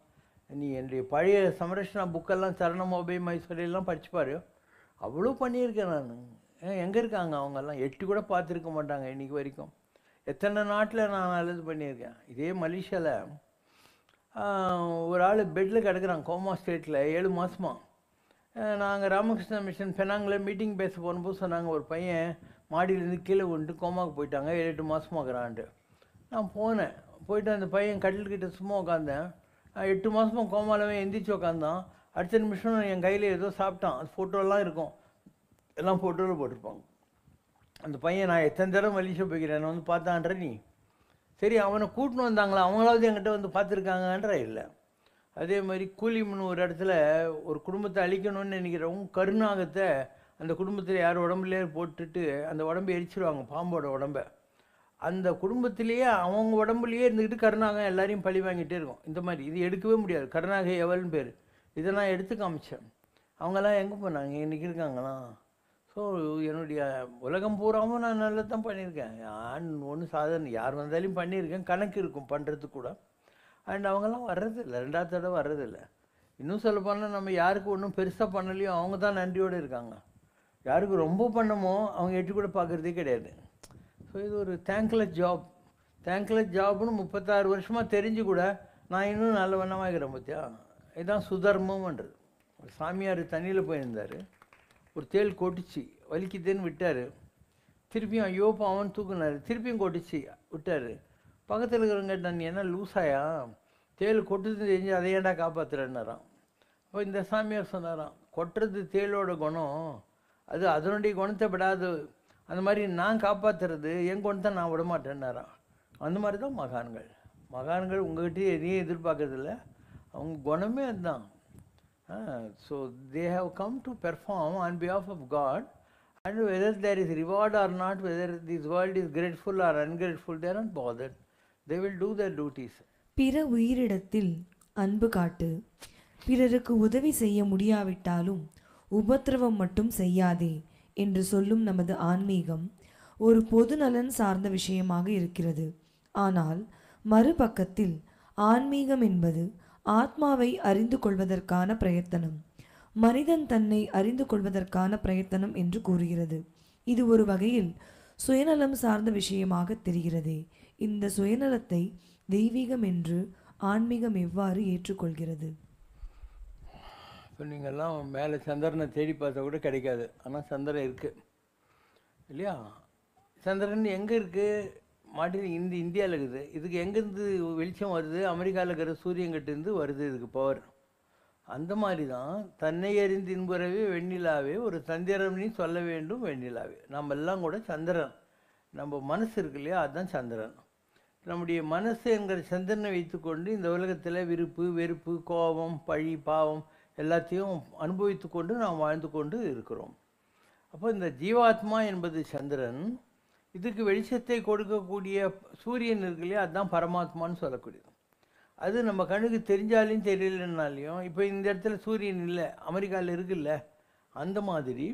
நீ என்னுடைய பழைய சமரசனா புக்கெல்லாம் சரணமோபை மைசூரியெல்லாம் படிச்சுப்பாரு அவ்வளோ பண்ணியிருக்கேன் நான் எங்கே இருக்காங்க அவங்கெல்லாம் எட்டு கூட பார்த்துருக்க மாட்டாங்க இன்றைக்கி வரைக்கும் எத்தனை நாட்டில் நான் நல்லது பண்ணியிருக்கேன் இதே மலேசியாவில் ஒரு ஆள் பெட்டில் கிடக்குறான் கோமா ஸ்டேட்டில் ஏழு மாதமாக நாங்கள் ராமகிருஷ்ண மிஷன் பெனாங்கில் மீட்டிங் பேச போகும்போது சொன்னாங்க ஒரு பையன் மாடியிலேருந்து கீழே கொண்டு கோமாவுக்கு போயிட்டாங்க ஏழு எட்டு மாதமாக்குறான்ட்டு நான் போனேன் போயிட்டு அந்த பையன் கட்டில்கிட்ட சும்மா உட்காந்தேன் எட்டு மாதமாக கோமாலவே எந்திரிச்சு உட்காந்தான் அடுத்த நிமிஷம் என் கையில் ஏதோ சாப்பிட்டான் அது ஃபோட்டோலாம் இருக்கும் எல்லாம் ஃபோட்டோவில் போட்டிருப்பாங்க அந்த பையன் நான் எத்தனை தடவை மலேசியா போய்க்கிறேன் வந்து பார்த்தான்ற நீ சரி அவனை கூட்டின்னு வந்தாங்களா அவங்களாவது என்கிட்ட வந்து பார்த்துருக்காங்கன்ற இல்லை அதே மாதிரி கூலிம்னு ஒரு இடத்துல ஒரு குடும்பத்தை அழிக்கணும்னு நினைக்கிறவங்க கருணாகத்தை அந்த குடும்பத்தில் யார் உடம்புலேயே போட்டுட்டு அந்த உடம்பு எரிச்சிருவாங்க பாம்போட உடம்பை அந்த குடும்பத்திலேயே அவங்க உடம்புலேயே இருந்துக்கிட்டு கருணாகம் எல்லாரையும் பழி வாங்கிட்டே இருக்கும் இந்த மாதிரி இது எடுக்கவே முடியாது கருணாக எவல்னு பேர் இதெல்லாம் எடுத்து காமிச்சேன் அவங்கெல்லாம் எங்கே போனாங்க இன்றைக்கி இருக்காங்களா ஸோ என்னுடைய உலகம் பூராவும் நான் நல்லா தான் பண்ணியிருக்கேன் நான் ஒன்றும் சாதாரண யார் வந்தாலும் பண்ணியிருக்கேன் கணக்கு இருக்கும் பண்ணுறது கூட அண்ட் அவங்கெல்லாம் வர்றதில்லை ரெண்டாவது தடவை வர்றதில்ல இன்னும் சொல்லப்போனால் நம்ம யாருக்கு ஒன்றும் பெருசாக பண்ணலையோ அவங்க தான் நன்றியோடு இருக்காங்க யாருக்கு ரொம்ப பண்ணமோ அவங்க எட்டி கூட பார்க்குறதே கிடையாது ஸோ இது ஒரு தேங்க்லெஸ் ஜாப் தேங்க்லெஸ் ஜாப்னு முப்பத்தாறு வருஷமாக தெரிஞ்சு கூட நான் இன்னும் நல்ல இருக்கிறேன் பத்தியா இதுதான் சுதர்மம்ன்றது ஒரு சாமியார் தண்ணியில் போயிருந்தார் ஒரு தேல் கொட்டிச்சு வலிக்குதுன்னு விட்டார் திருப்பியும் ஐயோ பாவன் தூக்குனாரு திருப்பியும் கொட்டிச்சு விட்டார் பக்கத்தில் இருக்கிறவங்க நீ என்ன லூஸாயா தேல் கொட்டுது தெரிஞ்சு அதை ஏண்டா காப்பாற்றுறேன்னாராம் அப்போ இந்த சாமியார் சொன்னாராம் கொட்டுறது தேலோட குணம் அது அதனுடைய குணத்தை விடாது அந்த மாதிரி நான் காப்பாற்றுறது என் குணத்தை நான் விடமாட்டேன்னாராம் அந்த மாதிரி தான் மகான்கள் மகான்கள் உங்கள்கிட்ட எதையும் எதிர்பார்க்கறதில்ல அவங்க குணமே அதுதான் so they have come to perform on behalf of God and whether there is reward or not whether this world is grateful or ungrateful there and bother they will do their duties பிற உயிரிடத்தில் அன்பு காட்டு பிறருக்கு உதவி செய்ய முடியாவிட்டாலும் உபத்திரவம் மட்டும் செய்யாதே என்று சொல்லும் நமது ஆன்மீகம் ஒரு பொது நலன் சார்ந்த விஷயமாக இருக்கிறது ஆனால் மறுபக்கத்தில் ஆன்மீகம் என்பது ஆத்மாவை அறிந்து கொள்வதற்கான பிரயத்தனம் மனிதன் தன்னை அறிந்து கொள்வதற்கான பிரயத்தனம் என்று கூறுகிறது இது ஒரு வகையில் சுயநலம் சார்ந்த விஷயமாக தெரிகிறதே இந்த சுயநலத்தை தெய்வீகம் என்று ஆன்மீகம் எவ்வாறு ஏற்றுக்கொள்கிறது இப்போ நீங்கள்லாம் மேலே சந்திரனை தேடி பார்த்தா கூட கிடைக்காது ஆனால் சந்திரன் இருக்குது இல்லையா சந்திரன் எங்கே இருக்குது மாட்டில் இந்த இந்தியாவில் இருக்குது இதுக்கு எங்கேருந்து வெளிச்சம் வருது அமெரிக்காவில் இருக்கிற சூரியன்கிட்டேருந்து வருது இதுக்கு பவர் அந்த மாதிரி தான் தன்னை அறிந்து இன்புறவே வெண்ணிலாவே ஒரு சந்திரம்னு சொல்ல வேண்டும் வெண்ணிலாவே நம்ம எல்லாம் கூட சந்திரன் நம்ம மனசு இருக்கு இல்லையா அதுதான் சந்திரன் நம்முடைய மனசு என்கிற சந்திரனை வைத்துக்கொண்டு இந்த உலகத்தில் விருப்பு வெறுப்பு கோபம் பழி பாவம் எல்லாத்தையும் அனுபவித்து கொண்டு நாம் வாழ்ந்து கொண்டு இருக்கிறோம் அப்போ இந்த ஜீவாத்மா என்பது சந்திரன் இதுக்கு வெளிச்சத்தை கொடுக்கக்கூடிய சூரியன் இருக்கு இல்லையா அதுதான் பரமாத்மான்னு சொல்லக்கூடியது அது நம்ம கண்ணுக்கு தெரிஞ்சாலையும் தெரியலனாலையும் இப்போ இந்த இடத்துல சூரியன் இல்லை அமெரிக்காவில் இருக்குல்ல அந்த மாதிரி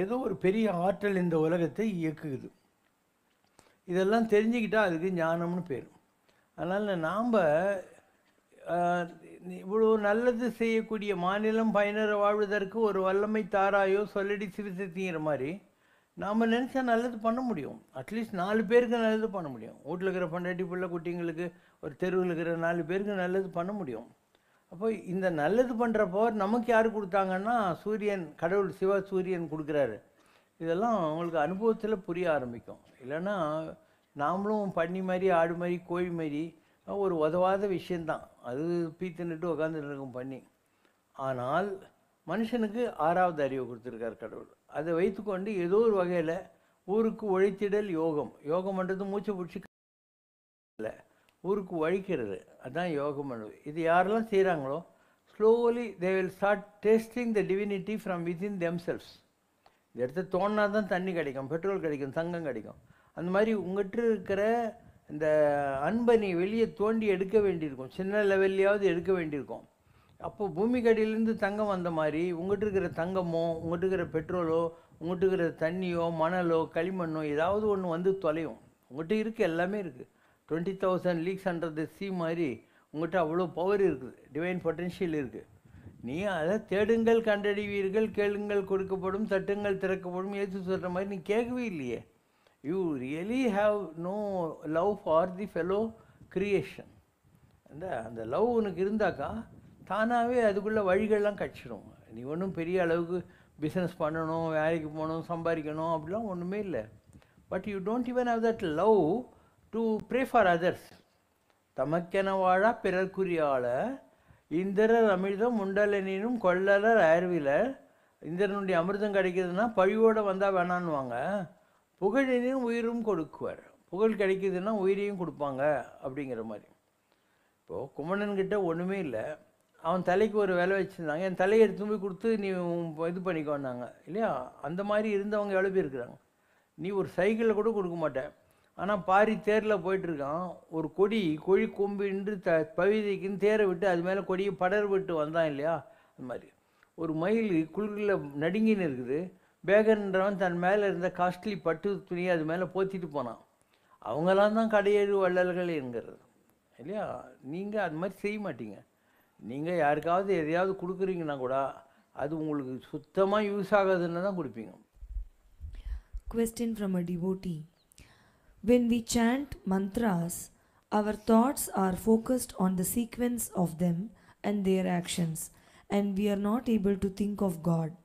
ஏதோ ஒரு பெரிய ஆற்றல் இந்த உலகத்தை இயக்குது இதெல்லாம் தெரிஞ்சுக்கிட்டால் அதுக்கு ஞானம்னு பேர் அதனால் நாம் இவ்வளோ நல்லது செய்யக்கூடிய மாநிலம் பயனர் வாழ்வதற்கு ஒரு வல்லமை தாராயோ சொல்லடி சிறுத்தைங்கிற மாதிரி நாம் நினச்சா நல்லது பண்ண முடியும் அட்லீஸ்ட் நாலு பேருக்கு நல்லது பண்ண முடியும் வீட்டில் இருக்கிற பண்டாட்டி பிள்ளை குட்டிங்களுக்கு ஒரு தெருவில் இருக்கிற நாலு பேருக்கு நல்லது பண்ண முடியும் அப்போ இந்த நல்லது பண்ணுற பவர் நமக்கு யார் கொடுத்தாங்கன்னா சூரியன் கடவுள் சிவ சூரியன் கொடுக்குறாரு இதெல்லாம் அவங்களுக்கு அனுபவத்தில் புரிய ஆரம்பிக்கும் இல்லைன்னா நாமளும் பண்ணி மாதிரி ஆடு மாதிரி கோழி மாதிரி ஒரு உதவாத விஷயந்தான் அது பீத்துன்னுட்டு உக்காந்துட்டு இருக்கும் பண்ணி ஆனால் மனுஷனுக்கு ஆறாவது அறிவு கொடுத்துருக்கார் கடவுள் அதை வைத்துக்கொண்டு ஏதோ ஒரு வகையில் ஊருக்கு ஒழித்திடல் யோகம் யோகம்ன்றது மூச்சு பிடிச்சி இல்லை ஊருக்கு ஒழிக்கிறது அதுதான் யோகம் இது யாரெல்லாம் செய்கிறாங்களோ slowly they will start tasting the divinity from within themselves இந்த இடத்த தோணா தான் தண்ணி கிடைக்கும் பெட்ரோல் கிடைக்கும் தங்கம் கிடைக்கும் அந்த மாதிரி உங்கள்கிட்ட இருக்கிற இந்த அன்பனை வெளியே தோண்டி எடுக்க வேண்டியிருக்கும் சின்ன லெவல்லையாவது எடுக்க வேண்டியிருக்கும் அப்போ பூமிக்கு அடியிலேருந்து தங்கம் வந்த மாதிரி உங்கள்கிட்ட இருக்கிற தங்கமோ உங்கள்கிட்ட இருக்கிற பெட்ரோலோ உங்கள்கிட்ட இருக்கிற தண்ணியோ மணலோ களிமண்ணோ ஏதாவது ஒன்று வந்து தொலையும் உங்கள்கிட்ட இருக்குது எல்லாமே இருக்குது twenty thousand leagues under the sea மாதிரி உங்கள்கிட்ட அவ்வளோ பவர் இருக்குது டிவைன் பொட்டென்ஷியல் இருக்குது நீ அதை தேடுங்கள் கண்டறிவீர்கள் கேளுங்கள் கொடுக்கப்படும் தட்டுங்கள் திறக்கப்படும் ஏற்று சொல்கிற மாதிரி நீ கேட்கவே இல்லையே you really have no love for the fellow creation அந்த அந்த லவ் உனக்கு இருந்தாக்கா தானாகவே அதுக்குள்ளே வழிகள்லாம் கிடச்சிடும் நீ ஒன்றும் பெரிய அளவுக்கு பிஸ்னஸ் பண்ணணும் வேலைக்கு போகணும் சம்பாதிக்கணும் அப்படிலாம் ஒன்றுமே இல்லை but you don't even have that love to pray for others தமக்கென வாழா பிறர்க்குரியால இந்திரர் அமிர்தம் முண்டலனும் கொள்ளலர் அயர்விலர் இந்திரனுடைய அமிர்தம் கிடைக்கிதுன்னா பழியோடு வந்தால் வேணான்னுவாங்க புகழினும் உயிரும் கொடுக்குவார் புகழ் கிடைக்கிதுன்னா உயிரையும் கொடுப்பாங்க அப்படிங்கிற மாதிரி இப்போது குமணன்கிட்ட ஒன்றுமே இல்லை அவன் தலைக்கு ஒரு விலை வச்சுருந்தாங்க என் தலையை எடுத்து போய் கொடுத்து நீ இது பண்ணிக்கோன்னாங்க இல்லையா அந்த மாதிரி இருந்தவங்க எவ்வளோ பேர் இருக்கிறாங்க நீ ஒரு சைக்கிளில் கூட கொடுக்க மாட்டேன் ஆனால் பாரி தேரில் போயிட்டுருக்கான் ஒரு கொடி கொழி கொம்பு த பவிதைக்குன்னு தேரை விட்டு அது மேலே கொடியை படர் விட்டு வந்தான் இல்லையா அது மாதிரி ஒரு மயில் குளிரில் நடுங்கின்னு இருக்குது பேகன்றவன் தன் மேலே இருந்த காஸ்ட்லி பட்டு துணியை அது மேலே போத்திட்டு போனான் அவங்களாம் தான் கடையேறு வள்ளல்கள் என்கிறது இல்லையா நீங்கள் அது மாதிரி செய்ய மாட்டீங்க நீங்கள் யாருக்காவது எதையாவது கொடுக்குறீங்கன்னா கூட அது உங்களுக்கு சுத்தமாக யூஸ் ஆகாதுன்னு தான் கொடுப்பீங்க question from a devotee when we chant mantras our thoughts are focused on the sequence of them and their actions and we are not able to think of God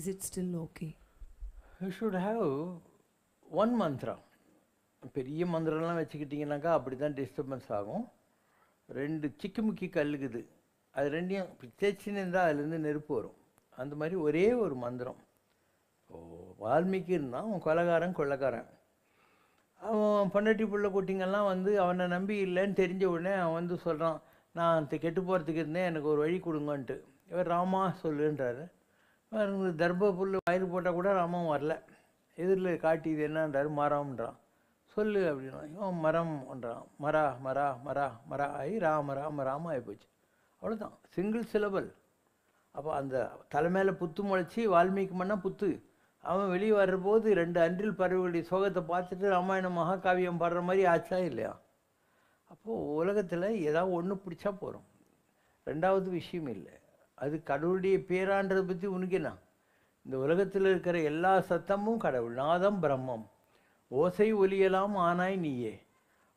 is it still okay you should have one mantra பெரிய மந்திரம்லாம் வச்சுக்கிட்டிங்கனாக்கா அப்படி தான் டிஸ்டர்பன்ஸ் ஆகும் ரெண்டு சிக்கி முக்கி கல்லுக்குது அது ரெண்டையும் தேய்ச்சின்னு இருந்தால் அதுலேருந்து நெருப்பு வரும் அந்த மாதிரி ஒரே ஒரு மந்திரம் ஓ வால்மீகி இருந்தால் அவன் கொலகாரன் கொள்ளக்காரன் அவன் பொண்டாட்டி பிள்ளை குட்டிங்கெல்லாம் வந்து அவனை நம்பி இல்லைன்னு தெரிஞ்ச உடனே அவன் வந்து சொல்கிறான் நான் கெட்டு போகிறதுக்கு இருந்தேன் எனக்கு ஒரு வழி கொடுங்கன்ட்டு இவர் ராமா சொல்லுன்றாரு தர்ப புல் வயிறு போட்டால் கூட ராமாவும் வரல எதிரில் காட்டி இது என்னன்றாரு மாறாமன்றான் சொல்லு அப்படின்னா இவன் மரம் ஒன்றான் மரா மரா மரா மரா ஆகி ராம ராம ராம ஆகி போச்சு அவ்வளோதான் சிங்கிள் சிலபல் அப்போ அந்த தலைமையில் புத்து முளைச்சி வால்மீகி மன்னா புத்து அவன் வெளியே வர்றபோது ரெண்டு அன்றில் பறவைகளுடைய சோகத்தை பார்த்துட்டு ராமாயண மகாகாவியம் பாடுற மாதிரி ஆச்சா இல்லையா அப்போது உலகத்தில் ஏதாவது ஒன்று பிடிச்சா போகிறோம் ரெண்டாவது விஷயம் இல்லை அது கடவுளுடைய பேரான்றதை பற்றி உனக்கு என்ன இந்த உலகத்தில் இருக்கிற எல்லா சத்தமும் கடவுள் நான் தான் பிரம்மம் ஓசை ஒலியலாம் ஆனாய் நீயே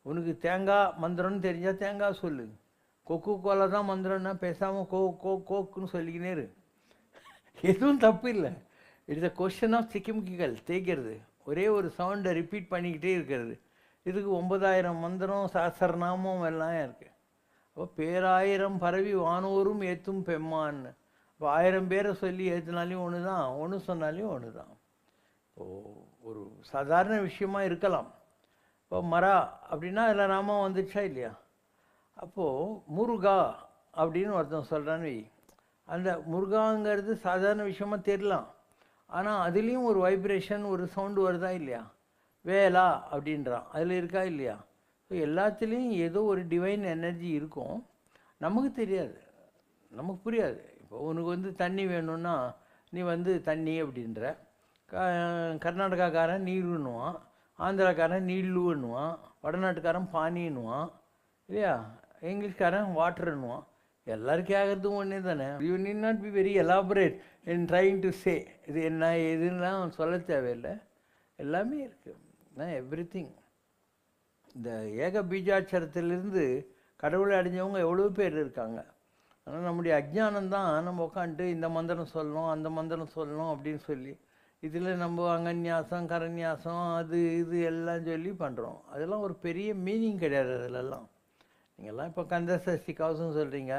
உனக்கு தேங்காய் மந்திரம்னு தெரிஞ்சால் தேங்காய் சொல்லு கொக்கு கோலை தான் மந்திரம்னா பேசாமல் கோ கோ கோக்குன்னு சொல்லிக்கினே இரு எதுவும் தப்பு இல்லை இட்ஸ் அ கொஷன் ஆஃப் சிக்கிமுக்கிகள் தேய்க்கிறது ஒரே ஒரு சவுண்டை ரிப்பீட் பண்ணிக்கிட்டே இருக்கிறது இதுக்கு ஒன்பதாயிரம் மந்திரம் சாஸ்திரநாமம் எல்லாம் இருக்குது அப்போ பேராயிரம் பரவி வானோரும் ஏற்றும் பெம்மான்னு அப்போ ஆயிரம் பேரை சொல்லி ஏற்றினாலையும் ஒன்று தான் ஒன்று சொன்னாலையும் ஒன்று தான் ஓ ஒரு சாதாரண விஷயமாக இருக்கலாம் இப்போ மரா அப்படின்னா அதில் நாம வந்துடுச்சா இல்லையா அப்போது முருகா அப்படின்னு ஒருத்தன் சொல்கிறான்னு அந்த முருகாங்கிறது சாதாரண விஷயமா தெரியலாம் ஆனால் அதுலேயும் ஒரு வைப்ரேஷன் ஒரு சவுண்டு வருதா இல்லையா வேலா அப்படின்றான் அதில் இருக்கா இல்லையா ஸோ எல்லாத்துலேயும் ஏதோ ஒரு டிவைன் எனர்ஜி இருக்கும் நமக்கு தெரியாது நமக்கு புரியாது இப்போ உனக்கு வந்து தண்ணி வேணும்னா நீ வந்து தண்ணி அப்படின்ற கர்நாடகாக்காரன் நீருன்னுவான் ஆந்திராக்காரன் நீல்லுன்னுவான் வடநாட்டுக்காரன் பானின்னுவான் இல்லையா இங்கிலீஷ்காரன் வாட்டருன்னுவான் எல்லாருக்கும் ஆகிறது ஒன்றே தானே you need not be very elaborate in trying to say இது என்ன எதுன்னா சொல்ல தேவையில்லை எல்லாமே இருக்குது எவ்ரி திங் இந்த ஏக பீஜாட்சரத்துலேருந்து கடவுளை அடைஞ்சவங்க எவ்வளோ பேர் இருக்காங்க ஆனால் நம்முடைய அஜ்ஞானம் தான் நம்ம உட்காந்துட்டு இந்த மந்திரம் சொல்லணும் அந்த மந்திரம் சொல்லணும் அப்படின்னு சொல்லி இதில் நம்ம அங்கன்யாசம் கரநியாசம் அது இது எல்லாம் சொல்லி பண்ணுறோம் அதெல்லாம் ஒரு பெரிய மீனிங் கிடையாது அதிலெல்லாம் நீங்கள்லாம் இப்போ கந்த சஷ்டி கவசம் சொல்கிறீங்க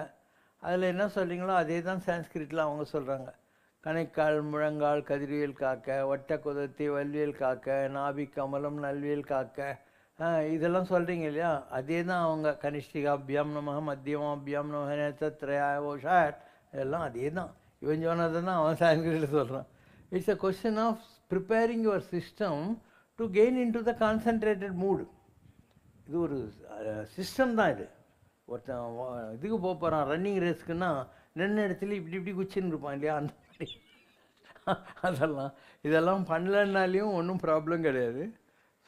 அதில் என்ன சொல்கிறீங்களோ அதே தான் சான்ஸ்கிரிட்டில் அவங்க சொல்கிறாங்க கணைக்கால் முழங்கால் கதிரியல் காக்க ஒட்ட குதத்தி வல்வியல் காக்க நாபிக் கமலம் நல்வியல் காக்க இதெல்லாம் சொல்கிறீங்க இல்லையா அதே தான் அவங்க கனிஷ்டிகா அபியாம் நமக அபியாம் நமக நேத்திரயா ஓஷா இதெல்லாம் அதே தான் இவன் சொன்னதை தான் அவன் சான்ஸ்கிரிட்டில் சொல்கிறான் it's a question of preparing your system to gain in to the concentrated mood இது ஒரு சிஸ்டம் தான் இது ஒருத்தன் இதுக்கு போக போகிறான் ரன்னிங் ரேஸ்க்குன்னா நின்ன இடத்துல இப்படி இப்படி குச்சின்னு இருப்பான் இல்லையா அந்த மாதிரி அதெல்லாம் இதெல்லாம் பண்ணலன்னாலையும் ஒன்றும் ப்ராப்ளம் கிடையாது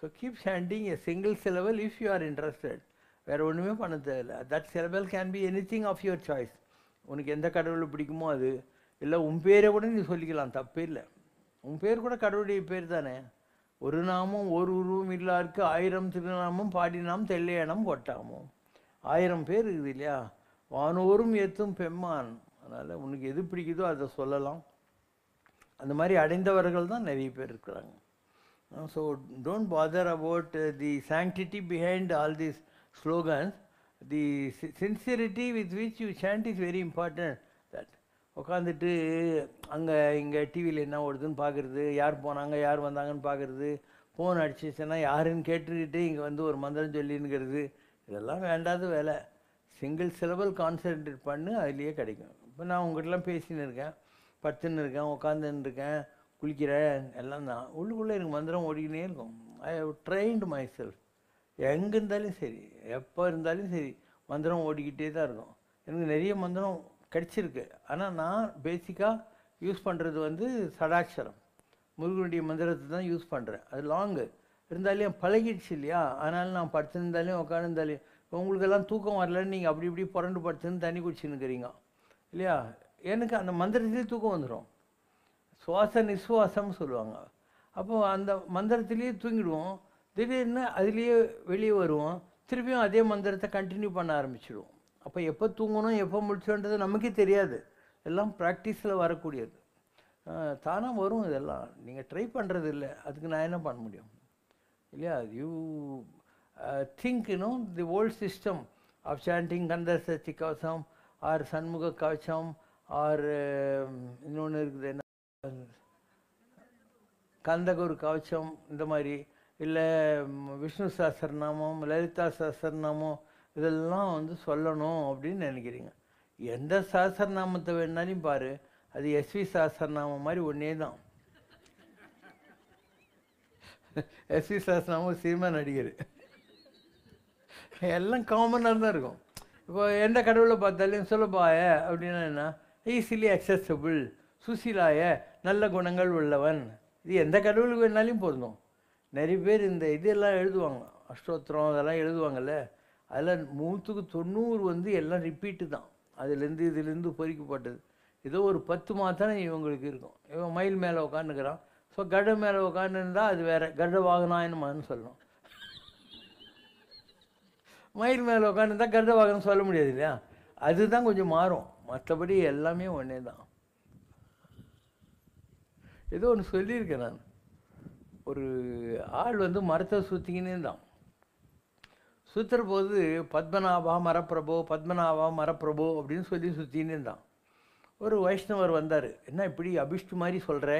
so keep chanting a single syllable if you are interested வேறு ஒன்றுமே பண்ண தேவையில்லை that syllable can be anything of your choice உனக்கு எந்த கடவுள் பிடிக்குமோ அது இல்லை உன் பேரை கூட நீ சொல்லிக்கலாம் தப்பே இல்லை உன் பேர் கூட கடவுளுடைய பேர் தானே ஒரு நாமும் ஒரு உருவம் இல்லாருக்கு ஆயிரம் திருநாமும் பாடினாம் தெல்லையணம் கொட்டாமும் ஆயிரம் பேர் இருக்குது இல்லையா வானோரும் ஏத்தும் பெம்மான் அதனால் உனக்கு எது பிடிக்குதோ அதை சொல்லலாம் அந்த மாதிரி அடைந்தவர்கள் தான் நிறைய பேர் இருக்கிறாங்க so don't bother about the sanctity behind all these slogans the sincerity with which you chant is very important உட்காந்துட்டு அங்கே இங்கே டிவியில் என்ன ஓடுதுன்னு பார்க்குறது யார் போனாங்க யார் வந்தாங்கன்னு பார்க்குறது ஃபோன் அடிச்சிச்சுன்னா யாருன்னு கேட்டுக்கிட்டு இங்கே வந்து ஒரு மந்திரம் சொல்லின்னுங்கிறது இதெல்லாம் வேண்டாத வேலை சிங்கிள் சிலபல் கான்சன்ட்ரேட் பண்ணு அதுலேயே கிடைக்கும் இப்போ நான் உங்கள்கிட்டலாம் பேசின்னு இருக்கேன் படுத்துன்னு இருக்கேன் உட்காந்துன்னு இருக்கேன் குளிக்கிறேன் எல்லாம் தான் உள்ளுக்குள்ளே எனக்கு மந்திரம் ஓடிக்கினே இருக்கும் I have trained myself எங்கே இருந்தாலும் சரி எப்போ இருந்தாலும் சரி மந்திரம் ஓடிக்கிட்டே தான் இருக்கும் எனக்கு நிறைய மந்திரம் கிடச்சிருக்கு ஆனால் நான் பேசிக்காக யூஸ் பண்ணுறது வந்து சடாட்சரம் முருகனுடைய மந்திரத்தை தான் யூஸ் பண்ணுறேன் அது லாங்கு இருந்தாலே பழகிடுச்சு இல்லையா அதனால் நான் படுத்திருந்தாலையும் உட்காந்துருந்தாலையும் உங்களுக்கெல்லாம் தூக்கம் வரலன்னு நீங்கள் அப்படி இப்படி புரண்டு படுத்துன்னு தண்ணி குடிச்சுன்னுக்கிறீங்க இல்லையா எனக்கு அந்த மந்திரத்துலேயே தூக்கம் வந்துடும் சுவாச நிஸ்வாசம்னு சொல்லுவாங்க அப்போது அந்த மந்திரத்துலேயே தூங்கிடுவோம் திடீர்னு அதுலேயே வெளியே வருவோம் திருப்பியும் அதே மந்திரத்தை கண்டினியூ பண்ண ஆரம்பிச்சிடுவோம் அப்போ எப்போ தூங்கணும் எப்போ முடிச்சோன்றது நமக்கே தெரியாது எல்லாம் ப்ராக்டிஸில் வரக்கூடியது தானாக வரும் இதெல்லாம் நீங்கள் ட்ரை பண்ணுறது இல்லை அதுக்கு நான் என்ன பண்ண முடியும் இல்லையா you think you know the old system of chanting Kanda Sashti Kavasam or Shanmuga கவசம் ஆர் இன்னொன்று இருக்குது என்ன கந்தகுரு கவசம் இந்த மாதிரி இல்லை விஷ்ணு சாஸ்திரநாமம் லலிதா சாஸ்திரநாமம் இதெல்லாம் வந்து சொல்லணும் அப்படின்னு நினைக்கிறீங்க எந்த சாஸ்திரநாமத்தை வேணாலும் பாரு அது எஸ்வி சாஸ்திரநாமம் மாதிரி ஒன்றே தான் எஸ்வி சாஸ்திரநாமம் சினிமா நடிகர் எல்லாம் காமனாக தான் இருக்கும் இப்போ எந்த கடவுளை பார்த்தாலும் சொல்லப்பாய அப்படின்னா என்ன ஈஸிலி அக்சஸபிள் சுசிலாய நல்ல குணங்கள் உள்ளவன் இது எந்த கடவுளுக்கு வேணாலும் பொருந்தும் நிறைய பேர் இந்த இதெல்லாம் எழுதுவாங்க அஷ்டோத்திரம் அதெல்லாம் எழுதுவாங்கல்ல அதில் நூற்றுக்கு தொண்ணூறு வந்து எல்லாம் ரிப்பீட்டு தான் அதுலேருந்து இதுலேருந்து பொறிக்கப்பட்டது ஏதோ ஒரு பத்து மாதம் இவங்களுக்கு இருக்கும் இவன் மயில் மேலே உட்காந்துக்கிறான் ஸோ கட மேலே உட்காந்துருந்தால் அது வேறு கட வாகனாயின்னு சொல்லணும் மயில் மேலே உட்காந்துருந்தா கட வாகனம் சொல்ல முடியாது இல்லையா அதுதான் கொஞ்சம் மாறும் மற்றபடி எல்லாமே ஒன்றே தான் ஏதோ ஒன்று சொல்லியிருக்கேன் நான் ஒரு ஆள் வந்து மரத்தை சுற்றிக்கினே தான் சுற்றுற போது பத்மநாபா மரப்பிரபோ பத்மநாபா மரப்பிரபு அப்படின்னு சொல்லி சுற்றின்னு இருந்தான் ஒரு வைஷ்ணவர் வந்தார் என்ன இப்படி அபிஷ்டு மாதிரி சொல்கிற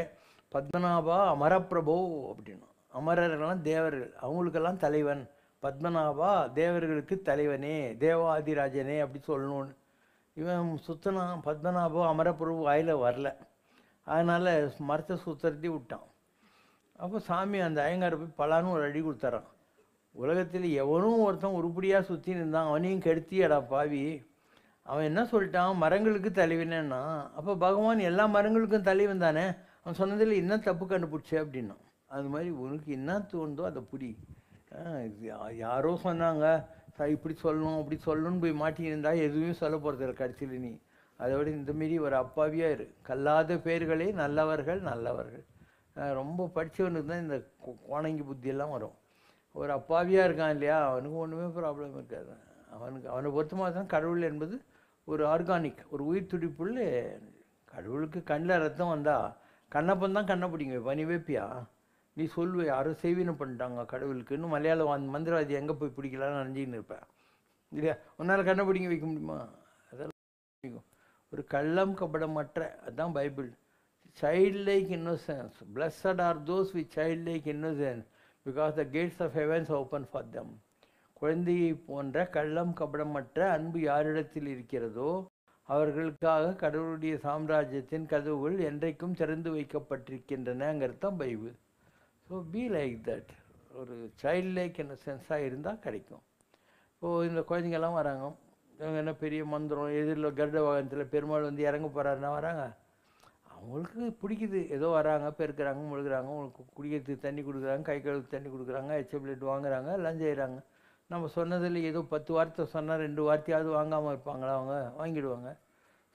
பத்மநாபா அமரப்பிரபோ அப்படின்னா அமரர்கள்லாம் தேவர்கள் அவங்களுக்கெல்லாம் தலைவன் பத்மநாபா தேவர்களுக்கு தலைவனே தேவாதிராஜனே அப்படி சொல்லணும்னு இவன் சுத்தனா பத்மநாபோ அமரப்பிரபு வாயில் வரல அதனால் மரத்தை சுத்தரத்தி விட்டான் அப்போ சாமி அந்த அயங்காரை போய் பலான்னு ஒரு அடி கொடுத்துறான் உலகத்தில் எவனும் ஒருத்தன் உருப்படியாக சுற்றி நின்றான் அவனையும் கெடுத்தியடா பாவி அவன் என்ன சொல்லிட்டான் மரங்களுக்கு தலைவினா அப்போ பகவான் எல்லா மரங்களுக்கும் தலைவன் தானே அவன் சொன்னதில் என்ன தப்பு கண்டுபிடிச்சே அப்படின்னா அது மாதிரி உனக்கு என்ன தோணுதோ அதை புடி யாரோ சொன்னாங்க இப்படி சொல்லணும் அப்படி சொல்லணும்னு போய் இருந்தால் எதுவும் சொல்ல போகிறது கடைசியில் நீ அதை விட இந்தமாரி ஒரு அப்பாவியாக இரு கல்லாத பேர்களே நல்லவர்கள் நல்லவர்கள் ரொம்ப படித்தவனுக்கு தான் இந்த கோணங்கி புத்தியெல்லாம் வரும் ஒரு அப்பாவியாக இருக்கான் இல்லையா அவனுக்கு ஒன்றுமே ப்ராப்ளம் இருக்காது அவனுக்கு அவனை பொறுத்தமாக தான் கடவுள் என்பது ஒரு ஆர்கானிக் ஒரு உயிர் துடிப்புள்ள கடவுளுக்கு கண்ணில் ரத்தம் வந்தால் கண்ணப்பன் தான் கண்ணை பிடிங்க பனி வைப்பியா நீ சொல்லுவ யாரும் செய்வீனம் பண்ணிட்டாங்க கடவுளுக்குன்னு மலையாளம் அந்த மந்திரவாதி எங்கே போய் பிடிக்கலான்னு நினைஞ்சின்னு இருப்பேன் இல்லையா உன்னால் கண்ணை பிடிங்க வைக்க முடியுமா அதெல்லாம் ஒரு கள்ளம் கபடமற்ற அதுதான் Bible child like innocence blessed are those with child like innocence because the gates of heavens open for them குழந்தையை போன்ற கள்ளம் கபடமற்ற அன்பு யாரிடத்தில் இருக்கிறதோ அவர்களுக்காக கடவுளுடைய சாம்ராஜ்யத்தின் கதவுகள் என்றைக்கும் திறந்து வைக்கப்பட்டிருக்கின்றனங்கிறதான் பைபு ஸோ பி லைக் தட் ஒரு சைல்ட் லைக் என்ன சென்ஸாக இருந்தால் கிடைக்கும் இப்போது இந்த குழந்தைங்கெல்லாம் வராங்க என்ன பெரிய மந்திரம் எதிரில் கருட வாகனத்தில் பெருமாள் வந்து இறங்க போகிறாருன்னா வராங்க அவங்களுக்கு பிடிக்குது ஏதோ வராங்க பெருக்கிறாங்க முழுகிறாங்க அவங்களுக்கு குடிக்கிறதுக்கு தண்ணி கொடுக்குறாங்க கை கழுவுக்கு தண்ணி கொடுக்குறாங்க எச்சபிளேட் வாங்குறாங்க எல்லாம் செய்கிறாங்க நம்ம சொன்னதில் ஏதோ பத்து வார்த்தை சொன்னால் ரெண்டு வார்த்தையாவது வாங்காமல் இருப்பாங்களா அவங்க வாங்கிடுவாங்க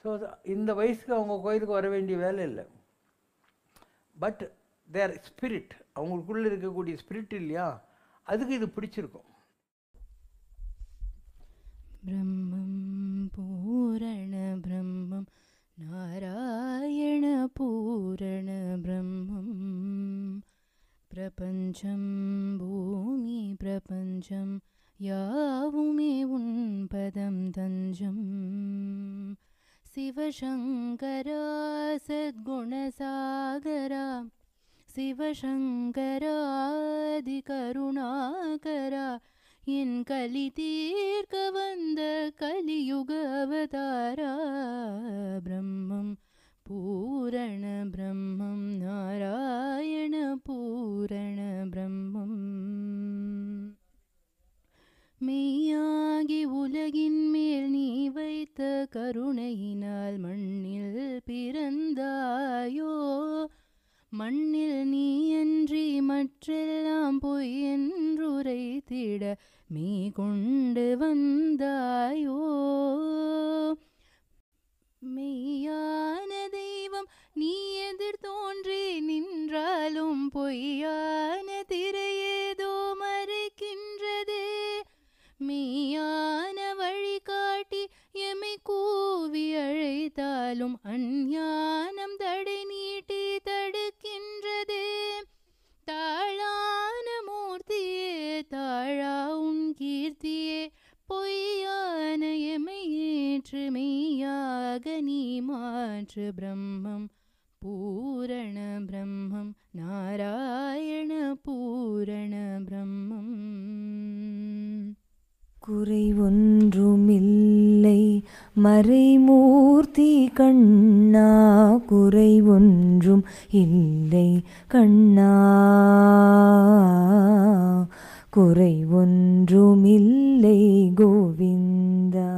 ஸோ இந்த வயசுக்கு அவங்க கோயிலுக்கு வர வேண்டிய வேலை இல்லை பட் தேர் ஸ்பிரிட் அவங்களுக்குள்ளே இருக்கக்கூடிய ஸ்பிரிட் இல்லையா அதுக்கு இது பிடிச்சிருக்கும் பிரம்மம் பூரண பிரம் नारायणपूरणब्रह्मं प्रपञ्चं भूमि प्रपञ्चं उन्पदं भुमेन्पदं दञ्जं शिवशङ्करा सद्गुणसागरा शिवशङ्करादिकरुणाकरा என் கலி தீர்க்க வந்த கலியுக அவதாரா பிரம்மம் பூரண பிரம்மம் நாராயண பூரண பிரம்மம் மெய்யாகி உலகின் மேல் நீ வைத்த கருணையினால் மண்ணில் பிறந்தாயோ மண்ணில் நீ என்று மற்றெல்லாம் பொய் என்றுரைத்திட மீ கொண்டு வந்தாயோ மெய்யான தெய்வம் நீ எதிர் தோன்றி நின்றாலும் பொய்யான திரையேதோ மறைக்கின்றதே மெய்யான வழிகாட்டி எமை கூவி அழைத்தாலும் அஞ்ஞான தாழான மூர்த்தியே தாழா உன் கீர்த்தியே பொய்யான எமை ஏற்று மெய்யாக நீ மாற்று பிரம்மம் பூரண பிரம்மம் நாராயண பூரண பிரம்மம் குறை ஒன்றுமில்லை மறைமூர்த்தி கண்ணா குறை ஒன்றும் இல்லை கண்ணா குறை ஒன்றும் இல்லை கோவிந்தா